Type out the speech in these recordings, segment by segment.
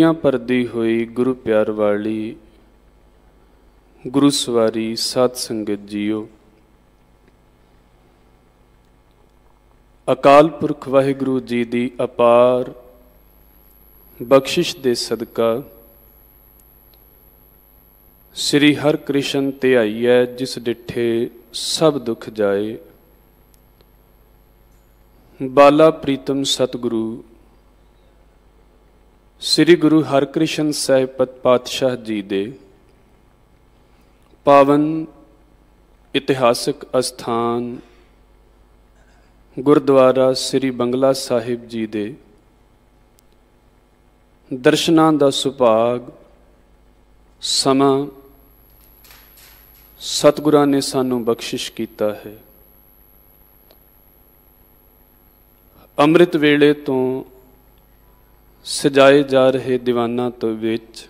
ਜਾਂ ਪਰਦੀ ਹੋਈ ਗੁਰੂ ਪਿਆਰ ਵਾਲੀ ਗੁਰੂ ਸਵਾਰੀ ਸਾਧ ਸੰਗਤ ਜੀਓ ਅਕਾਲ ਪੁਰਖ ਵਾਹਿਗੁਰੂ ਜੀ ਦੀ ਅਪਾਰ ਬਖਸ਼ਿਸ਼ ਦੇ ਸਦਕਾ ਸ੍ਰੀ ਹਰ ਕ੍ਰਿਸ਼ਨ ਆਈ ਹੈ ਜਿਸ ਡਿਠੇ ਸਭ ਦੁੱਖ ਜਾਏ ਬਾਲਾ ਪ੍ਰੀਤਮ ਸਤਿਗੁਰੂ ਸ੍ਰੀ ਗੁਰੂ ਹਰਕ੍ਰਿਸ਼ਨ ਸਾਹਿਬ ਪਾਤਸ਼ਾਹ ਜੀ ਦੇ ਪਾਵਨ ਇਤਿਹਾਸਕ ਅਸਥਾਨ ਗੁਰਦੁਆਰਾ ਸ੍ਰੀ ਬੰਗਲਾ ਸਾਹਿਬ ਜੀ ਦੇ ਦਰਸ਼ਨਾਂ ਦਾ ਸੁਭਾਗ ਸਮਾਂ ਸਤਿਗੁਰਾਂ ਨੇ ਸਾਨੂੰ ਬਖਸ਼ਿਸ਼ ਕੀਤਾ ਹੈ ਅੰਮ੍ਰਿਤ ਵੇਲੇ ਤੋਂ ਸਜਾਏ ਜਾ ਰਹੇ دیਵਾਨਾ ਤੋਂ ਵਿੱਚ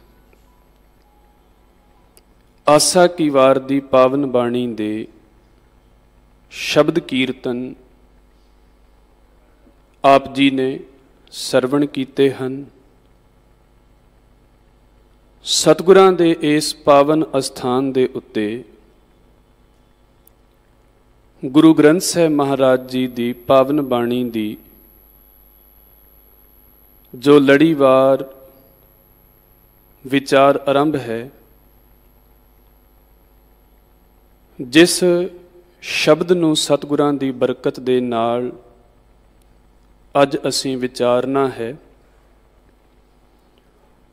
ਆਸਾ ਕੀ ਵਾਰ ਦੀ ਪਾਵਨ ਬਾਣੀ ਦੇ ਸ਼ਬਦ ਕੀਰਤਨ ਆਪ ਜੀ ਨੇ ਸਰਵਣ ਕੀਤੇ ਹਨ ਸਤਿਗੁਰਾਂ ਦੇ ਇਸ ਪਾਵਨ ਅਸਥਾਨ ਦੇ ਉੱਤੇ ਗੁਰੂ ਗ੍ਰੰਥ ਸਾਹਿਬ ਮਹਾਰਾਜ ਜੀ ਦੀ ਪਾਵਨ ਬਾਣੀ ਦੀ ਜੋ ਲੜੀਵਾਰ ਵਿਚਾਰ ਆਰੰਭ ਹੈ ਜਿਸ ਸ਼ਬਦ ਨੂੰ ਸਤਿਗੁਰਾਂ ਦੀ ਬਰਕਤ ਦੇ ਨਾਲ ਅੱਜ ਅਸੀਂ ਵਿਚਾਰਨਾ ਹੈ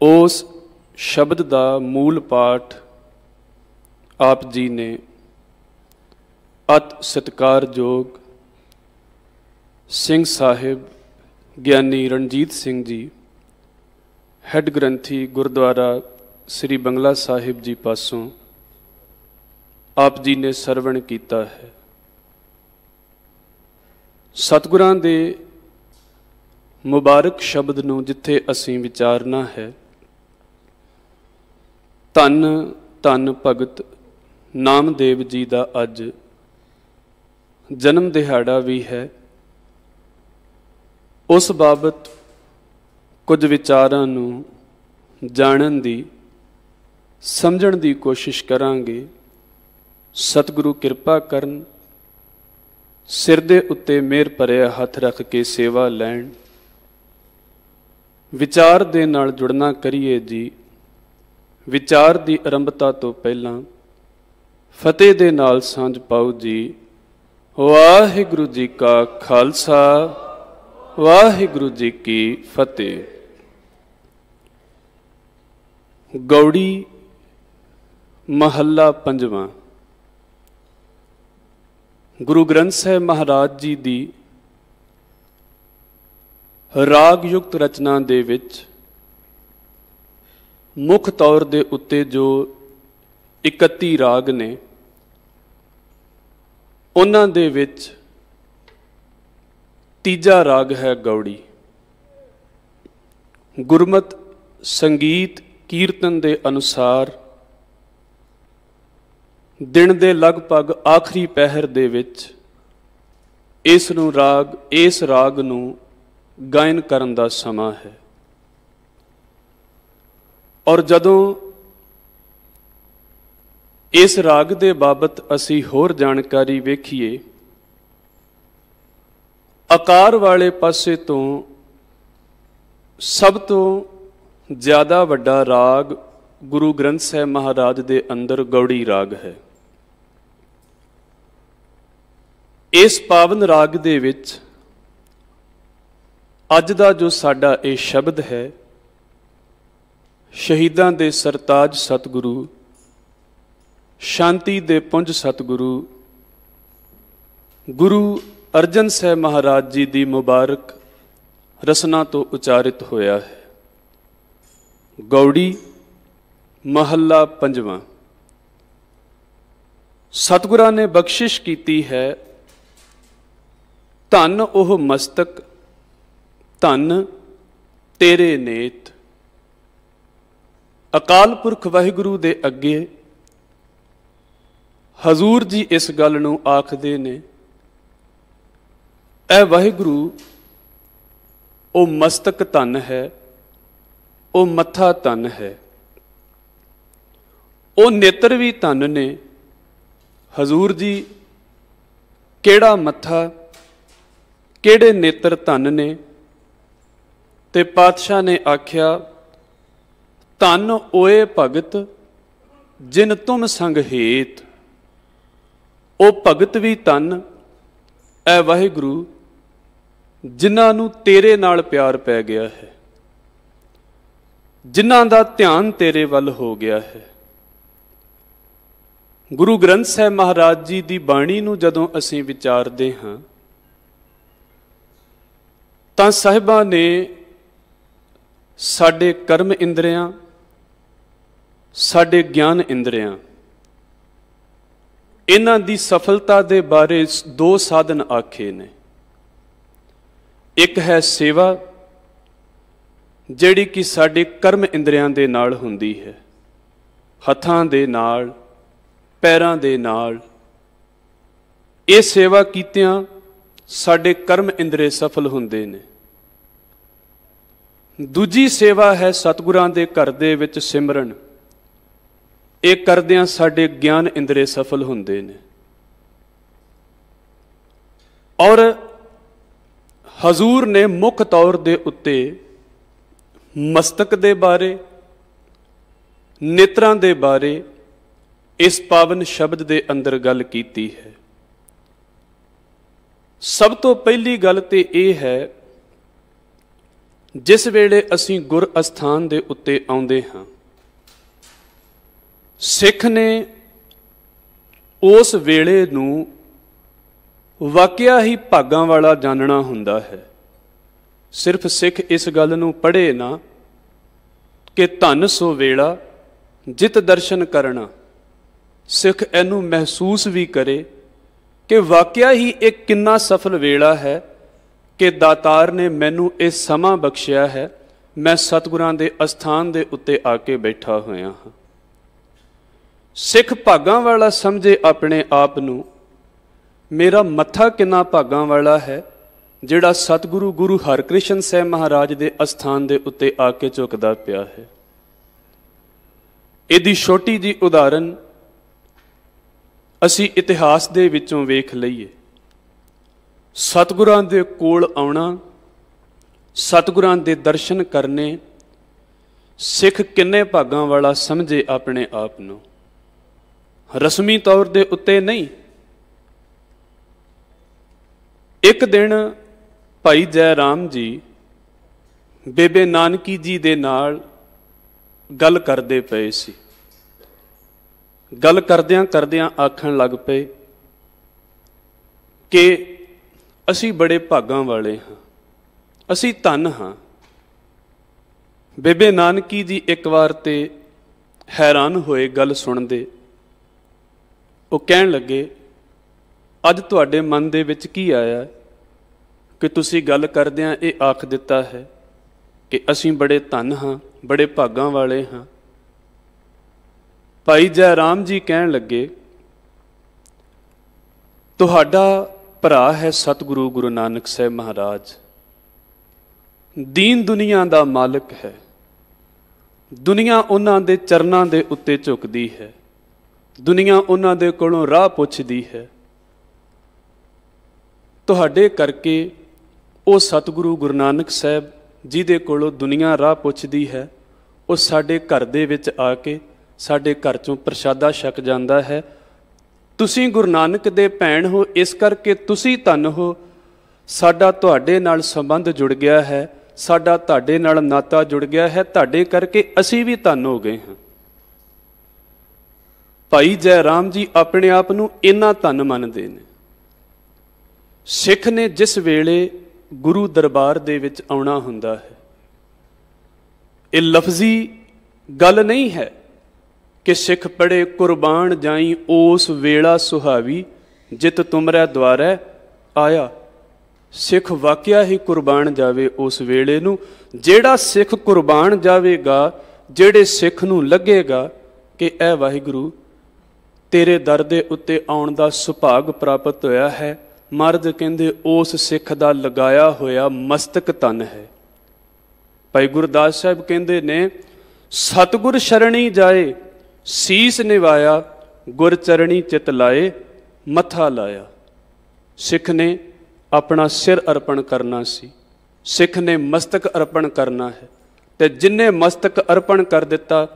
ਉਸ ਸ਼ਬਦ ਦਾ ਮੂਲ ਪਾਠ ਆਪ ਜੀ ਨੇ ਅਤ ਸਤਕਾਰਯੋਗ ਸਿੰਘ ਸਾਹਿਬ ਗਿਆਨੀ ਰਣਜੀਤ ਸਿੰਘ ਜੀ ਹੈੱਡ ਗ੍ਰੰਥੀ ਗੁਰਦੁਆਰਾ ਸ੍ਰੀ ਬੰਗਲਾ ਸਾਹਿਬ ਜੀ ਪਾਸੋਂ ਆਪ ਜੀ ਨੇ ਸਰਵਣ ਕੀਤਾ ਹੈ ਸਤਿਗੁਰਾਂ ਦੇ ਮੁਬਾਰਕ ਸ਼ਬਦ ਨੂੰ ਜਿੱਥੇ ਅਸੀਂ ਵਿਚਾਰਨਾ ਹੈ ਤਨ ਤਨ ਭਗਤ ਨਾਮਦੇਵ ਜੀ ਦਾ ਅੱਜ ਜਨਮ ਦਿਹਾੜਾ ਵੀ ਹੈ ਉਸ ਬਾਬਤ ਕੁਝ ਵਿਚਾਰਾਂ ਨੂੰ ਜਾਣਨ ਦੀ ਸਮਝਣ ਦੀ ਕੋਸ਼ਿਸ਼ ਕਰਾਂਗੇ ਸਤਿਗੁਰੂ ਕਿਰਪਾ ਕਰਨ ਸਿਰ ਦੇ ਉੱਤੇ ਮਿਹਰ ਭਰਿਆ ਹੱਥ ਰੱਖ ਕੇ ਸੇਵਾ ਲੈਣ ਵਿਚਾਰ ਦੇ ਨਾਲ ਜੁੜਨਾ ਕਰੀਏ ਜੀ ਵਿਚਾਰ ਦੀ ਆਰੰਭਤਾ ਤੋਂ ਪਹਿਲਾਂ ਫਤਿਹ ਦੇ ਨਾਲ ਸਾਂਝ ਪਾਉ ਜੀ ਵਾਹਿਗੁਰੂ ਜੀ ਕਾ ਖਾਲਸਾ ਵਾਹਿਗੁਰੂ ਜੀ ਕੀ ਫਤਿਹ ਗੌੜੀ ਮਹੱਲਾ ਪੰਜਵਾਂ ਗੁਰੂ ਗ੍ਰੰਥ ਸਾਹਿਬ ਮਹਾਰਾਜ ਜੀ ਦੀ ਰਾਗ ਯੁਕਤ ਰਚਨਾ ਦੇ ਵਿੱਚ ਮੁੱਖ ਤੌਰ ਦੇ ਉੱਤੇ ਜੋ 31 ਰਾਗ ਨੇ ਉਹਨਾਂ ਦੇ ਵਿੱਚ ਤੀਜਾ ਰਾਗ ਹੈ ਗੌੜੀ ਗੁਰਮਤ ਸੰਗੀਤ ਕੀਰਤਨ ਦੇ ਅਨੁਸਾਰ ਦਿਨ ਦੇ ਲਗਭਗ ਆਖਰੀ ਪਹਿਰ ਦੇ ਵਿੱਚ ਇਸ ਨੂੰ ਰਾਗ ਇਸ ਰਾਗ ਨੂੰ ਗਾਇਨ ਕਰਨ ਦਾ ਸਮਾਂ ਹੈ ਔਰ ਜਦੋਂ ਇਸ ਰਾਗ ਦੇ ਬਾਬਤ ਅਸੀਂ ਹੋਰ ਜਾਣਕਾਰੀ ਵੇਖੀਏ ਆਕਾਰ ਵਾਲੇ ਪਾਸੇ ਤੋਂ ਸਭ ਤੋਂ ਜ਼ਿਆਦਾ ਵੱਡਾ ਰਾਗ ਗੁਰੂ ਗ੍ਰੰਥ ਸਾਹਿਬ ਮਹਾਰਾਜ ਦੇ ਅੰਦਰ ਗੌੜੀ ਰਾਗ ਹੈ ਇਸ ਪਾਵਨ ਰਾਗ ਦੇ ਵਿੱਚ ਅੱਜ ਦਾ ਜੋ ਸਾਡਾ ਇਹ ਸ਼ਬਦ ਹੈ ਸ਼ਹੀਦਾਂ ਦੇ ਸਰਤਾਜ ਸਤਿਗੁਰੂ ਸ਼ਾਂਤੀ ਦੇ ਪੁੰਜ ਸਤਿਗੁਰੂ ਗੁਰੂ ਅਰਜਨ ਸਾਹਿਬ ਮਹਾਰਾਜ ਜੀ ਦੀ ਮੁਬਾਰਕ ਰਸਨਾ ਤੋਂ ਉਚਾਰਿਤ ਹੋਇਆ ਹੈ ਗੌੜੀ ਮਹੱਲਾ ਪੰਜਵਾਂ ਸਤਿਗੁਰਾਂ ਨੇ ਬਖਸ਼ਿਸ਼ ਕੀਤੀ ਹੈ ਧੰਨ ਉਹ ਮਸਤਕ ਧੰਨ ਤੇਰੇ ਨੇਤ ਅਕਾਲ ਪੁਰਖ ਵਾਹਿਗੁਰੂ ਦੇ ਅੱਗੇ ਹਜ਼ੂਰ ਜੀ ਇਸ ਗੱਲ ਨੂੰ ਆਖਦੇ ਨੇ ਐ ਵਾਹਿਗੁਰੂ ਉਹ ਮਸਤਕ ਤਨ ਹੈ ਉਹ ਮੱਥਾ ਤਨ ਹੈ ਉਹ ਨੇਤਰ ਵੀ ਤਨ ਨੇ ਹਜ਼ੂਰ ਜੀ ਕਿਹੜਾ ਮੱਥਾ ਕਿਹੜੇ ਨੇਤਰ ਤਨ ਨੇ ਤੇ ਪਾਤਸ਼ਾਹ ਨੇ ਆਖਿਆ ਤਨ ਓਏ ਭਗਤ ਜਿਨ ਤੁਮ ਸੰਗ ਹੇਤ ਉਹ ਭਗਤ ਵੀ ਤਨ ਐ ਵਾਹਿਗੁਰੂ ਜਿਨ੍ਹਾਂ ਨੂੰ ਤੇਰੇ ਨਾਲ ਪਿਆਰ ਪੈ ਗਿਆ ਹੈ ਜਿਨ੍ਹਾਂ ਦਾ ਧਿਆਨ ਤੇਰੇ ਵੱਲ ਹੋ ਗਿਆ ਹੈ ਗੁਰੂ ਗ੍ਰੰਥ ਸਾਹਿਬ ਮਹਾਰਾਜ ਜੀ ਦੀ ਬਾਣੀ ਨੂੰ ਜਦੋਂ ਅਸੀਂ ਵਿਚਾਰਦੇ ਹਾਂ ਤਾਂ ਸਾਹਿਬਾਂ ਨੇ ਸਾਡੇ ਕਰਮ ਇੰਦਰੀਆਂ ਸਾਡੇ ਗਿਆਨ ਇੰਦਰੀਆਂ ਇਹਨਾਂ ਦੀ ਸਫਲਤਾ ਦੇ ਬਾਰੇ ਦੋ ਸਾਧਨ ਆਖੇ ਨੇ ਇੱਕ ਹੈ ਸੇਵਾ ਜਿਹੜੀ ਕਿ ਸਾਡੇ ਕਰਮ ਇੰਦਰੀਆਂ ਦੇ ਨਾਲ ਹੁੰਦੀ ਹੈ ਹੱਥਾਂ ਦੇ ਨਾਲ ਪੈਰਾਂ ਦੇ ਨਾਲ ਇਹ ਸੇਵਾ ਕੀਤਿਆਂ ਸਾਡੇ ਕਰਮ ਇੰਦਰੇ ਸਫਲ ਹੁੰਦੇ ਨੇ ਦੂਜੀ ਸੇਵਾ ਹੈ ਸਤਿਗੁਰਾਂ ਦੇ ਘਰ ਦੇ ਵਿੱਚ ਸਿਮਰਨ ਇਹ ਕਰਦਿਆਂ ਸਾਡੇ ਗਿਆਨ ਇੰਦਰੇ ਸਫਲ ਹੁੰਦੇ ਨੇ ਔਰ ਹਜ਼ੂਰ ਨੇ ਮੁੱਖ ਤੌਰ ਦੇ ਉੱਤੇ ਮਸਤਕ ਦੇ ਬਾਰੇ ਨੇਤਰਾਂ ਦੇ ਬਾਰੇ ਇਸ ਪਾਵਨ ਸ਼ਬਦ ਦੇ ਅੰਦਰ ਗੱਲ ਕੀਤੀ ਹੈ ਸਭ ਤੋਂ ਪਹਿਲੀ ਗੱਲ ਤੇ ਇਹ ਹੈ ਜਿਸ ਵੇਲੇ ਅਸੀਂ ਗੁਰ ਅਸਥਾਨ ਦੇ ਉੱਤੇ ਆਉਂਦੇ ਹਾਂ ਸਿੱਖ ਨੇ ਉਸ ਵੇਲੇ ਨੂੰ ਵਾਕਿਆ ਹੀ ਭਾਗਾਂ ਵਾਲਾ ਜਾਣਣਾ ਹੁੰਦਾ ਹੈ ਸਿਰਫ ਸਿੱਖ ਇਸ ਗੱਲ ਨੂੰ ਪੜ੍ਹੇ ਨਾ ਕਿ ਧਨ ਸੋ ਵੇਲਾ ਜਿਤ ਦਰਸ਼ਨ ਕਰਨਾ ਸਿੱਖ ਇਹਨੂੰ ਮਹਿਸੂਸ ਵੀ ਕਰੇ ਕਿ ਵਾਕਿਆ ਹੀ ਇਹ ਕਿੰਨਾ ਸਫਲ ਵੇਲਾ ਹੈ ਕਿ ਦਾਤਾਰ ਨੇ ਮੈਨੂੰ ਇਹ ਸਮਾਂ ਬਖਸ਼ਿਆ ਹੈ ਮੈਂ ਸਤਿਗੁਰਾਂ ਦੇ ਅਸਥਾਨ ਦੇ ਉੱਤੇ ਆ ਕੇ ਬੈਠਾ ਹੋਇਆ ਹਾਂ ਸਿੱਖ ਭਾਗਾਂ ਵਾਲਾ ਸਮਝੇ ਆਪਣੇ ਆਪ ਨੂੰ ਮੇਰਾ ਮੱਥਾ ਕਿੰਨਾ ਭਾਗਾਂ ਵਾਲਾ ਹੈ ਜਿਹੜਾ ਸਤਿਗੁਰੂ ਗੁਰੂ ਹਰਕ੍ਰਿਸ਼ਨ ਸਾਹਿਬ ਮਹਾਰਾਜ ਦੇ ਅਸਥਾਨ ਦੇ ਉੱਤੇ ਆ ਕੇ ਝੁਕਦਾ ਪਿਆ ਹੈ ਇਹਦੀ ਛੋਟੀ ਜੀ ਉਦਾਹਰਨ ਅਸੀਂ ਇਤਿਹਾਸ ਦੇ ਵਿੱਚੋਂ ਵੇਖ ਲਈਏ ਸਤਿਗੁਰਾਂ ਦੇ ਕੋਲ ਆਉਣਾ ਸਤਿਗੁਰਾਂ ਦੇ ਦਰਸ਼ਨ ਕਰਨੇ ਸਿੱਖ ਕਿੰਨੇ ਭਾਗਾਂ ਵਾਲਾ ਸਮਝੇ ਆਪਣੇ ਆਪ ਨੂੰ ਰਸਮੀ ਤੌਰ ਦੇ ਉੱਤੇ ਨਹੀਂ ਇੱਕ ਦਿਨ ਭਾਈ ਜੈ ਰਾਮ ਜੀ ਬੇਬੇ ਨਾਨਕੀ ਜੀ ਦੇ ਨਾਲ ਗੱਲ ਕਰਦੇ ਪਏ ਸੀ ਗੱਲ ਕਰਦਿਆਂ ਕਰਦਿਆਂ ਆਖਣ ਲੱਗ ਪਏ ਕਿ ਅਸੀਂ ਬੜੇ ਭਾਗਾਂ ਵਾਲੇ ਹਾਂ ਅਸੀਂ ਧਨ ਹਾਂ ਬੇਬੇ ਨਾਨਕੀ ਜੀ ਇੱਕ ਵਾਰ ਤੇ ਹੈਰਾਨ ਹੋਏ ਗੱਲ ਸੁਣਦੇ ਉਹ ਕਹਿਣ ਲੱਗੇ ਅੱਜ ਤੁਹਾਡੇ ਮਨ ਦੇ ਵਿੱਚ ਕੀ ਆਇਆ ਕਿ ਤੁਸੀਂ ਗੱਲ ਕਰਦਿਆਂ ਇਹ ਆਖ ਦਿੱਤਾ ਹੈ ਕਿ ਅਸੀਂ ਬੜੇ ਧਨ ਹਾਂ ਬੜੇ ਭਾਗਾਂ ਵਾਲੇ ਹਾਂ ਭਾਈ ਜੈ ਰਾਮ ਜੀ ਕਹਿਣ ਲੱਗੇ ਤੁਹਾਡਾ ਭਰਾ ਹੈ ਸਤਿਗੁਰੂ ਗੁਰੂ ਨਾਨਕ ਸਾਹਿਬ ਮਹਾਰਾਜ ਦੀਨ ਦੁਨੀਆ ਦਾ ਮਾਲਕ ਹੈ ਦੁਨੀਆ ਉਹਨਾਂ ਦੇ ਚਰਨਾਂ ਦੇ ਉੱਤੇ ਝੁਕਦੀ ਹੈ ਦੁਨੀਆ ਉਹਨਾਂ ਦੇ ਕੋਲੋਂ ਰਾਹ ਪੁੱਛਦੀ ਹੈ ਤੁਹਾਡੇ ਕਰਕੇ ਉਹ ਸਤਿਗੁਰੂ ਗੁਰੂ ਨਾਨਕ ਸਾਹਿਬ ਜਿਹਦੇ ਕੋਲੋਂ ਦੁਨੀਆ ਰਾਹ ਪੁੱਛਦੀ ਹੈ ਉਹ ਸਾਡੇ ਘਰ ਦੇ ਵਿੱਚ ਆ ਕੇ ਸਾਡੇ ਘਰ ਚੋਂ ਪ੍ਰਸ਼ਾਦਾ ਛਕ ਜਾਂਦਾ ਹੈ ਤੁਸੀਂ ਗੁਰੂ ਨਾਨਕ ਦੇ ਭੈਣ ਹੋ ਇਸ ਕਰਕੇ ਤੁਸੀਂ ਧਨ ਹੋ ਸਾਡਾ ਤੁਹਾਡੇ ਨਾਲ ਸੰਬੰਧ ਜੁੜ ਗਿਆ ਹੈ ਸਾਡਾ ਤੁਹਾਡੇ ਨਾਲ ਨਾਤਾ ਜੁੜ ਗਿਆ ਹੈ ਤੁਹਾਡੇ ਕਰਕੇ ਅਸੀਂ ਵੀ ਧਨ ਹੋ ਗਏ ਹਾਂ ਭਾਈ ਜੈ ਰਾਮ ਜੀ ਆਪਣੇ ਆਪ ਨੂੰ ਇੰਨਾ ਧਨ ਮੰਨਦੇ ਨੇ ਸਿੱਖ ਨੇ ਜਿਸ ਵੇਲੇ ਗੁਰੂ ਦਰਬਾਰ ਦੇ ਵਿੱਚ ਆਉਣਾ ਹੁੰਦਾ ਹੈ ਇਹ ਲਫ਼ਜ਼ੀ ਗੱਲ ਨਹੀਂ ਹੈ ਕਿ ਸਿੱਖ ਪੜੇ ਕੁਰਬਾਨ ਜਾਈ ਉਸ ਵੇਲਾ ਸੁਹਾਵੀ ਜਿਤ ਤੁਮਰੇ ਦਵਾਰੈ ਆਇਆ ਸਿੱਖ ਵਾਕਿਆ ਹੀ ਕੁਰਬਾਨ ਜਾਵੇ ਉਸ ਵੇਲੇ ਨੂੰ ਜਿਹੜਾ ਸਿੱਖ ਕੁਰਬਾਨ ਜਾਵੇਗਾ ਜਿਹੜੇ ਸਿੱਖ ਨੂੰ ਲੱਗੇਗਾ ਕਿ ਇਹ ਵਾਹਿਗੁਰੂ ਤੇਰੇ ਦਰ ਦੇ ਉੱਤੇ ਆਉਣ ਦਾ ਸੁਭਾਗ ਪ੍ਰਾਪਤ ਹੋਇਆ ਹੈ ਮਰਦ ਕਹਿੰਦੇ ਉਸ ਸਿੱਖ ਦਾ ਲਗਾਇਆ ਹੋਇਆ ਮਸਤਕ ਤਨ ਹੈ ਭਾਈ ਗੁਰਦਾਸ ਸਾਹਿਬ ਕਹਿੰਦੇ ਨੇ ਸਤਗੁਰ ਸ਼ਰਣੀ ਜਾਏ ਸੀਸ ਨਿਵਾਇਆ ਗੁਰ ਚਰਣੀ ਚਿਤ ਲਾਏ ਮੱਥਾ ਲਾਇਆ ਸਿੱਖ ਨੇ ਆਪਣਾ ਸਿਰ ਅਰਪਣ ਕਰਨਾ ਸੀ ਸਿੱਖ ਨੇ ਮਸਤਕ ਅਰਪਣ ਕਰਨਾ ਹੈ ਤੇ ਜਿਨੇ ਮਸਤਕ ਅਰਪਣ ਕਰ ਦਿੱਤਾ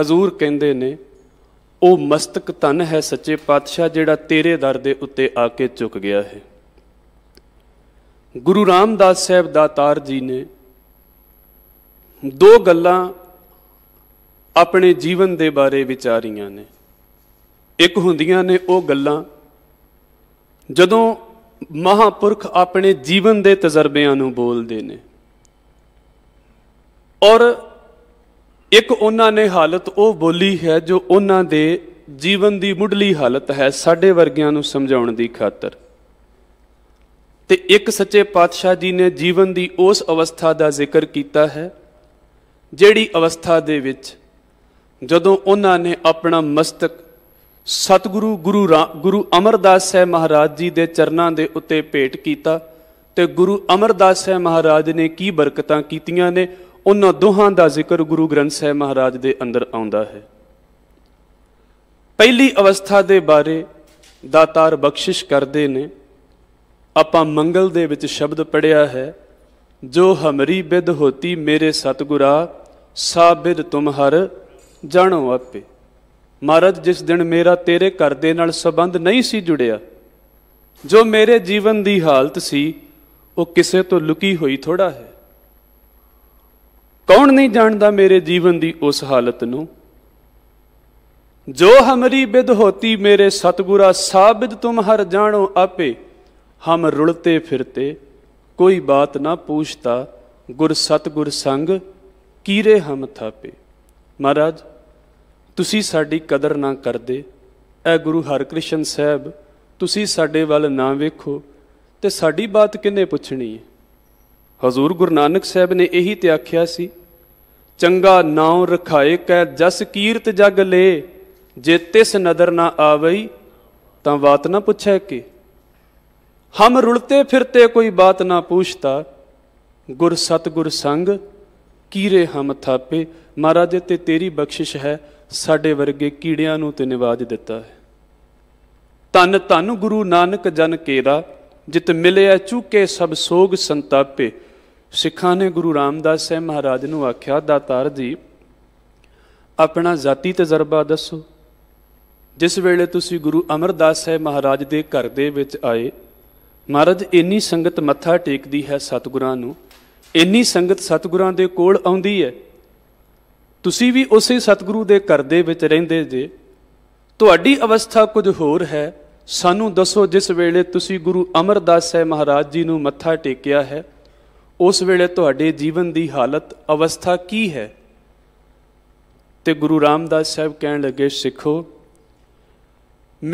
ਹਜ਼ੂਰ ਕਹਿੰਦੇ ਨੇ ਉਹ ਮਸਤਕ ਧਨ ਹੈ ਸੱਚੇ ਪਾਤਸ਼ਾਹ ਜਿਹੜਾ ਤੇਰੇ ਦਰ ਦੇ ਉੱਤੇ ਆ ਕੇ ਝੁਕ ਗਿਆ ਹੈ ਗੁਰੂ ਰਾਮਦਾਸ ਸਾਹਿਬ ਤਾਰ ਜੀ ਨੇ ਦੋ ਗੱਲਾਂ ਆਪਣੇ ਜੀਵਨ ਦੇ ਬਾਰੇ ਵਿਚਾਰੀਆਂ ਨੇ ਇੱਕ ਹੁੰਦੀਆਂ ਨੇ ਉਹ ਗੱਲਾਂ ਜਦੋਂ ਮਹਾਪੁਰਖ ਆਪਣੇ ਜੀਵਨ ਦੇ ਤਜਰਬਿਆਂ ਨੂੰ ਬੋਲਦੇ ਨੇ ਔਰ ਇੱਕ ਉਹਨਾਂ ਨੇ ਹਾਲਤ ਉਹ ਬੋਲੀ ਹੈ ਜੋ ਉਹਨਾਂ ਦੇ ਜੀਵਨ ਦੀ ਮੁੱਢਲੀ ਹਾਲਤ ਹੈ ਸਾਡੇ ਵਰਗਿਆਂ ਨੂੰ ਸਮਝਾਉਣ ਦੀ ਖਾਤਰ ਤੇ ਇੱਕ ਸੱਚੇ ਪਾਤਸ਼ਾਹ ਜੀ ਨੇ ਜੀਵਨ ਦੀ ਉਸ ਅਵਸਥਾ ਦਾ ਜ਼ਿਕਰ ਕੀਤਾ ਹੈ ਜਿਹੜੀ ਅਵਸਥਾ ਦੇ ਵਿੱਚ ਜਦੋਂ ਉਹਨਾਂ ਨੇ ਆਪਣਾ ਮਸਤਕ ਸਤਿਗੁਰੂ ਗੁਰੂ ਗੁਰੂ ਅਮਰਦਾਸ ਸਾਹਿਬ ਮਹਾਰਾਜ ਜੀ ਦੇ ਚਰਨਾਂ ਦੇ ਉੱਤੇ ਭੇਟ ਕੀਤਾ ਤੇ ਗੁਰੂ ਅਮਰਦਾਸ ਸਾਹਿਬ ਮਹਾਰਾਜ ਨੇ ਕੀ ਬਰਕਤਾਂ ਕੀਤੀਆਂ ਨੇ ਉਹਨਾਂ ਦੋਹਾਂ ਦਾ ਜ਼ਿਕਰ ਗੁਰੂ ਗ੍ਰੰਥ ਸਾਹਿਬ ਮਹਾਰਾਜ ਦੇ ਅੰਦਰ ਆਉਂਦਾ ਹੈ ਪਹਿਲੀ ਅਵਸਥਾ ਦੇ ਬਾਰੇ ਦਾਤਾਰ ਬਖਸ਼ਿਸ਼ ਕਰਦੇ ਨੇ ਆਪਾਂ ਮੰਗਲ ਦੇ ਵਿੱਚ ਸ਼ਬਦ ਪੜਿਆ ਹੈ ਜੋ ਹਮਰੀ ਬਿਦ ਹੋਤੀ ਮੇਰੇ ਸਤਗੁਰਾ ਸਾਬਿਦ ਤੁਮ ਹਰ ਜਾਣੋ ਆਪੇ ਮਹਾਰਾਜ ਜਿਸ ਦਿਨ ਮੇਰਾ ਤੇਰੇ ਘਰ ਦੇ ਨਾਲ ਸੰਬੰਧ ਨਹੀਂ ਸੀ ਜੁੜਿਆ ਜੋ ਮੇਰੇ ਜੀਵਨ ਦੀ ਹਾਲਤ ਸੀ ਉਹ ਕਿਸੇ ਤੋਂ ਲੁਕੀ ਹੋਈ ਥੋੜਾ ਹੈ ਕੌਣ ਨਹੀਂ ਜਾਣਦਾ ਮੇਰੇ ਜੀਵਨ ਦੀ ਉਸ ਹਾਲਤ ਨੂੰ ਜੋ ਹਮਰੀ ਬਿਦ ਹੋਤੀ ਮੇਰੇ ਸਤਗੁਰਾ ਸਾਬਿਦ ਤੁਮ ਹਰ ਜਾਣੋ ਆਪੇ ਹਮ ਰੁਲਤੇ ਫਿਰਤੇ ਕੋਈ ਬਾਤ ਨਾ ਪੁੱਛਤਾ ਗੁਰ ਸਤਗੁਰ ਸੰਗ ਕੀਰੇ ਹਮ ਥਾਪੇ ਮਹਾਰਾਜ ਤੁਸੀਂ ਸਾਡੀ ਕਦਰ ਨਾ ਕਰਦੇ ਐ ਗੁਰੂ ਹਰਕ੍ਰਿਸ਼ਨ ਸਾਹਿਬ ਤੁਸੀਂ ਸਾਡੇ ਵੱਲ ਨਾ ਵੇਖੋ ਤੇ ਸਾਡੀ ਬਾਤ ਕਿੰਨੇ ਪੁੱਛਣੀ ਹੈ ਹਜ਼ੂਰ ਗੁਰੂ ਨਾਨਕ ਸਾਹਿਬ ਨੇ ਇਹੀ ਤੇ ਆਖਿਆ ਸੀ ਚੰਗਾ ਨਾਮ ਰਖਾਏ ਕੈ ਜਸ ਕੀਰਤ ਜਗ ਲੇ ਜੇ ਤਿਸ ਨਦਰ ਨਾ ਆਵਈ ਤਾਂ ਬਾਤ ਨਾ ਪੁੱਛੈ ਕਿ ਹਮ ਰੁਲਤੇ ਫਿਰਤੇ ਕੋਈ ਬਾਤ ਨਾ ਪੁੱਛਤਾ ਗੁਰ ਸਤਗੁਰ ਸੰਗ ਕੀਰੇ ਹਮ ਥਾਪੇ ਮਹਾਰਾਜ ਤੇ ਤੇਰੀ ਬਖਸ਼ਿਸ਼ ਹੈ ਸਾਡੇ ਵਰਗੇ ਕੀੜਿਆਂ ਨੂੰ ਤੇ ਨਿਵਾਜ ਦਿੱਤਾ ਹੈ ਤਨ ਤਨ ਗੁਰੂ ਨਾਨਕ ਜਨ ਕੇਰਾ ਜਿਤ ਮਿਲਿਆ ਚੁਕੇ ਸਭ ਸੋਗ ਸੰਤਾਪੇ ਸਿੱਖਾਂ ਨੇ ਗੁਰੂ ਰਾਮਦਾਸ ਸਾਹਿਬ ਮਹਾਰਾਜ ਨੂੰ ਆਖਿਆ ਦਾਤਾਰ ਜੀ ਆਪਣਾ ਜ਼ਾਤੀ ਤਜਰਬਾ ਦੱਸੋ ਜਿਸ ਵੇਲੇ ਤੁਸੀਂ ਗੁਰੂ ਅਮਰਦਾਸ ਸਾਹਿਬ ਮਹਾਰਾਜ ਦੇ ਘਰ ਦੇ ਵਿੱਚ ਆਏ ਮਹਾਰਾਜ ਇੰਨੀ ਸੰਗਤ ਮੱਥਾ ਟੇਕਦੀ ਹੈ ਸਤਿਗੁਰਾਂ ਨੂੰ ਇੰਨੀ ਸੰਗਤ ਸਤਿਗੁਰਾਂ ਦੇ ਕੋਲ ਆਉਂਦੀ ਹੈ ਤੁਸੀਂ ਵੀ ਉਸੇ ਸਤਿਗੁਰੂ ਦੇ ਘਰ ਦੇ ਵਿੱਚ ਰਹਿੰਦੇ ਜੇ ਤੁਹਾਡੀ ਅਵਸਥਾ ਕੁਝ ਹੋਰ ਹੈ ਸਾਨੂੰ ਦੱਸੋ ਜਿਸ ਵੇਲੇ ਤੁਸੀਂ ਗੁਰੂ ਅਮਰਦਾਸ ਸਾਹਿਬ ਮਹਾਰਾਜ ਜੀ ਨੂੰ ਮੱਥਾ ਟੇਕਿਆ ਹੈ ਉਸ ਵੇਲੇ ਤੁਹਾਡੇ ਜੀਵਨ ਦੀ ਹਾਲਤ ਅਵਸਥਾ ਕੀ ਹੈ ਤੇ ਗੁਰੂ ਰਾਮਦਾਸ ਸਾਹਿਬ ਕਹਿਣ ਲੱਗੇ ਸਿੱਖੋ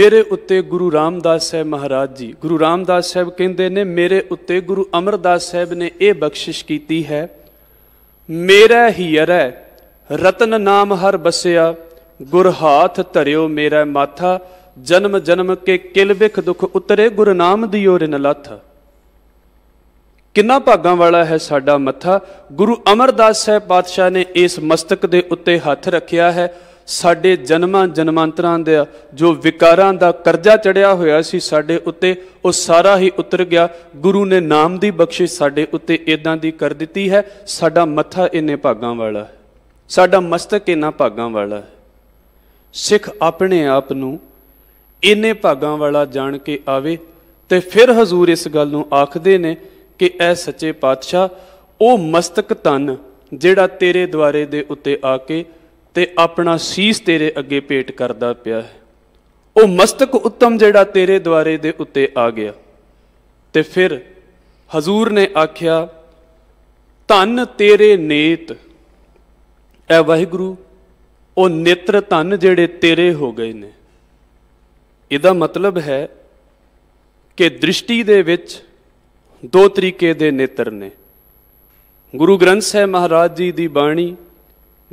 ਮੇਰੇ ਉੱਤੇ ਗੁਰੂ ਰਾਮਦਾਸ ਸਾਹਿਬ ਮਹਾਰਾਜ ਜੀ ਗੁਰੂ ਰਾਮਦਾਸ ਸਾਹਿਬ ਕਹਿੰਦੇ ਨੇ ਮੇਰੇ ਉੱਤੇ ਗੁਰੂ ਅਮਰਦਾਸ ਸਾਹਿਬ ਨੇ ਇਹ ਬਖਸ਼ਿਸ਼ ਕੀਤੀ ਹੈ ਮੇਰਾ ਹੀ ਹੈ ਰਤਨ ਨਾਮ ਹਰ ਬਸਿਆ ਗੁਰ ਹਾਥ ਧਰਿਓ ਮੇਰਾ ਮਾਥਾ ਜਨਮ ਜਨਮ ਕੇ ਕਿਲ ਵਿਖ ਦੁਖ ਉਤਰੇ ਗੁਰ ਨਾਮ ਦਿਓ ਰਿਨ ਲੱਥ ਕਿੰਨਾ ਭਾਗਾਂ ਵਾਲਾ ਹੈ ਸਾਡਾ ਮੱਥਾ ਗੁਰੂ ਅਮਰਦਾਸ ਸਾਹਿਬ ਪਾਤਸ਼ਾਹ ਨੇ ਇਸ ਮਸਤਕ ਦੇ ਉੱਤੇ ਹੱਥ ਰੱਖਿਆ ਹੈ ਸਾਡੇ ਜਨਮਾਂ ਜਨਮਾਂਤਰਾਂ ਦੇ ਜੋ ਵਿਕਾਰਾਂ ਦਾ ਕਰਜ਼ਾ ਚੜਿਆ ਹੋਇਆ ਸੀ ਸਾਡੇ ਉੱਤੇ ਉਹ ਸਾਰਾ ਹੀ ਉਤਰ ਗਿਆ ਗੁਰੂ ਨੇ ਨਾਮ ਦੀ ਬਖਸ਼ਿਸ਼ ਸਾਡੇ ਉੱਤੇ ਇਦਾਂ ਦੀ ਕਰ ਦਿੱਤੀ ਹੈ ਸਾਡਾ ਮੱਥਾ ਇੰਨੇ ਭਾਗਾਂ ਵਾਲਾ ਹੈ ਸਾਡਾ ਮਸਤਕ ਇੰਨਾ ਭਾਗਾਂ ਵਾਲਾ ਹੈ ਸਿੱਖ ਆਪਣੇ ਆਪ ਨੂੰ ਇੰਨੇ ਭਾਗਾਂ ਵਾਲਾ ਜਾਣ ਕੇ ਆਵੇ ਤੇ ਫਿਰ ਹਜ਼ੂਰ ਇਸ ਗੱਲ ਨੂੰ ਆਖਦੇ ਨੇ ਕਿ ਐ ਸੱਚੇ ਪਾਤਸ਼ਾਹ ਉਹ ਮਸਤਕ ਤਨ ਜਿਹੜਾ ਤੇਰੇ ਦਵਾਰੇ ਦੇ ਉੱਤੇ ਆ ਕੇ ਤੇ ਆਪਣਾ ਸੀਸ ਤੇਰੇ ਅੱਗੇ ਪੇਟ ਕਰਦਾ ਪਿਆ ਹੈ ਉਹ ਮਸਤਕ ਉੱਤਮ ਜਿਹੜਾ ਤੇਰੇ ਦਵਾਰੇ ਦੇ ਉੱਤੇ ਆ ਗਿਆ ਤੇ ਫਿਰ ਹਜ਼ੂਰ ਨੇ ਆਖਿਆ ਤਨ ਤੇਰੇ ਨੇਤ ਐ ਵਾਹਿਗੁਰੂ ਉਹ ਨੇਤਰ ਤਨ ਜਿਹੜੇ ਤੇਰੇ ਹੋ ਗਏ ਨੇ ਇਹਦਾ ਮਤਲਬ ਹੈ ਕਿ ਦ੍ਰਿਸ਼ਟੀ ਦੇ ਵਿੱਚ ਦੋ ਤਰੀਕੇ ਦੇ ਨੇਤਰ ਨੇ ਗੁਰੂ ਗ੍ਰੰਥ ਸਾਹਿਬ ਮਹਾਰਾਜ ਜੀ ਦੀ ਬਾਣੀ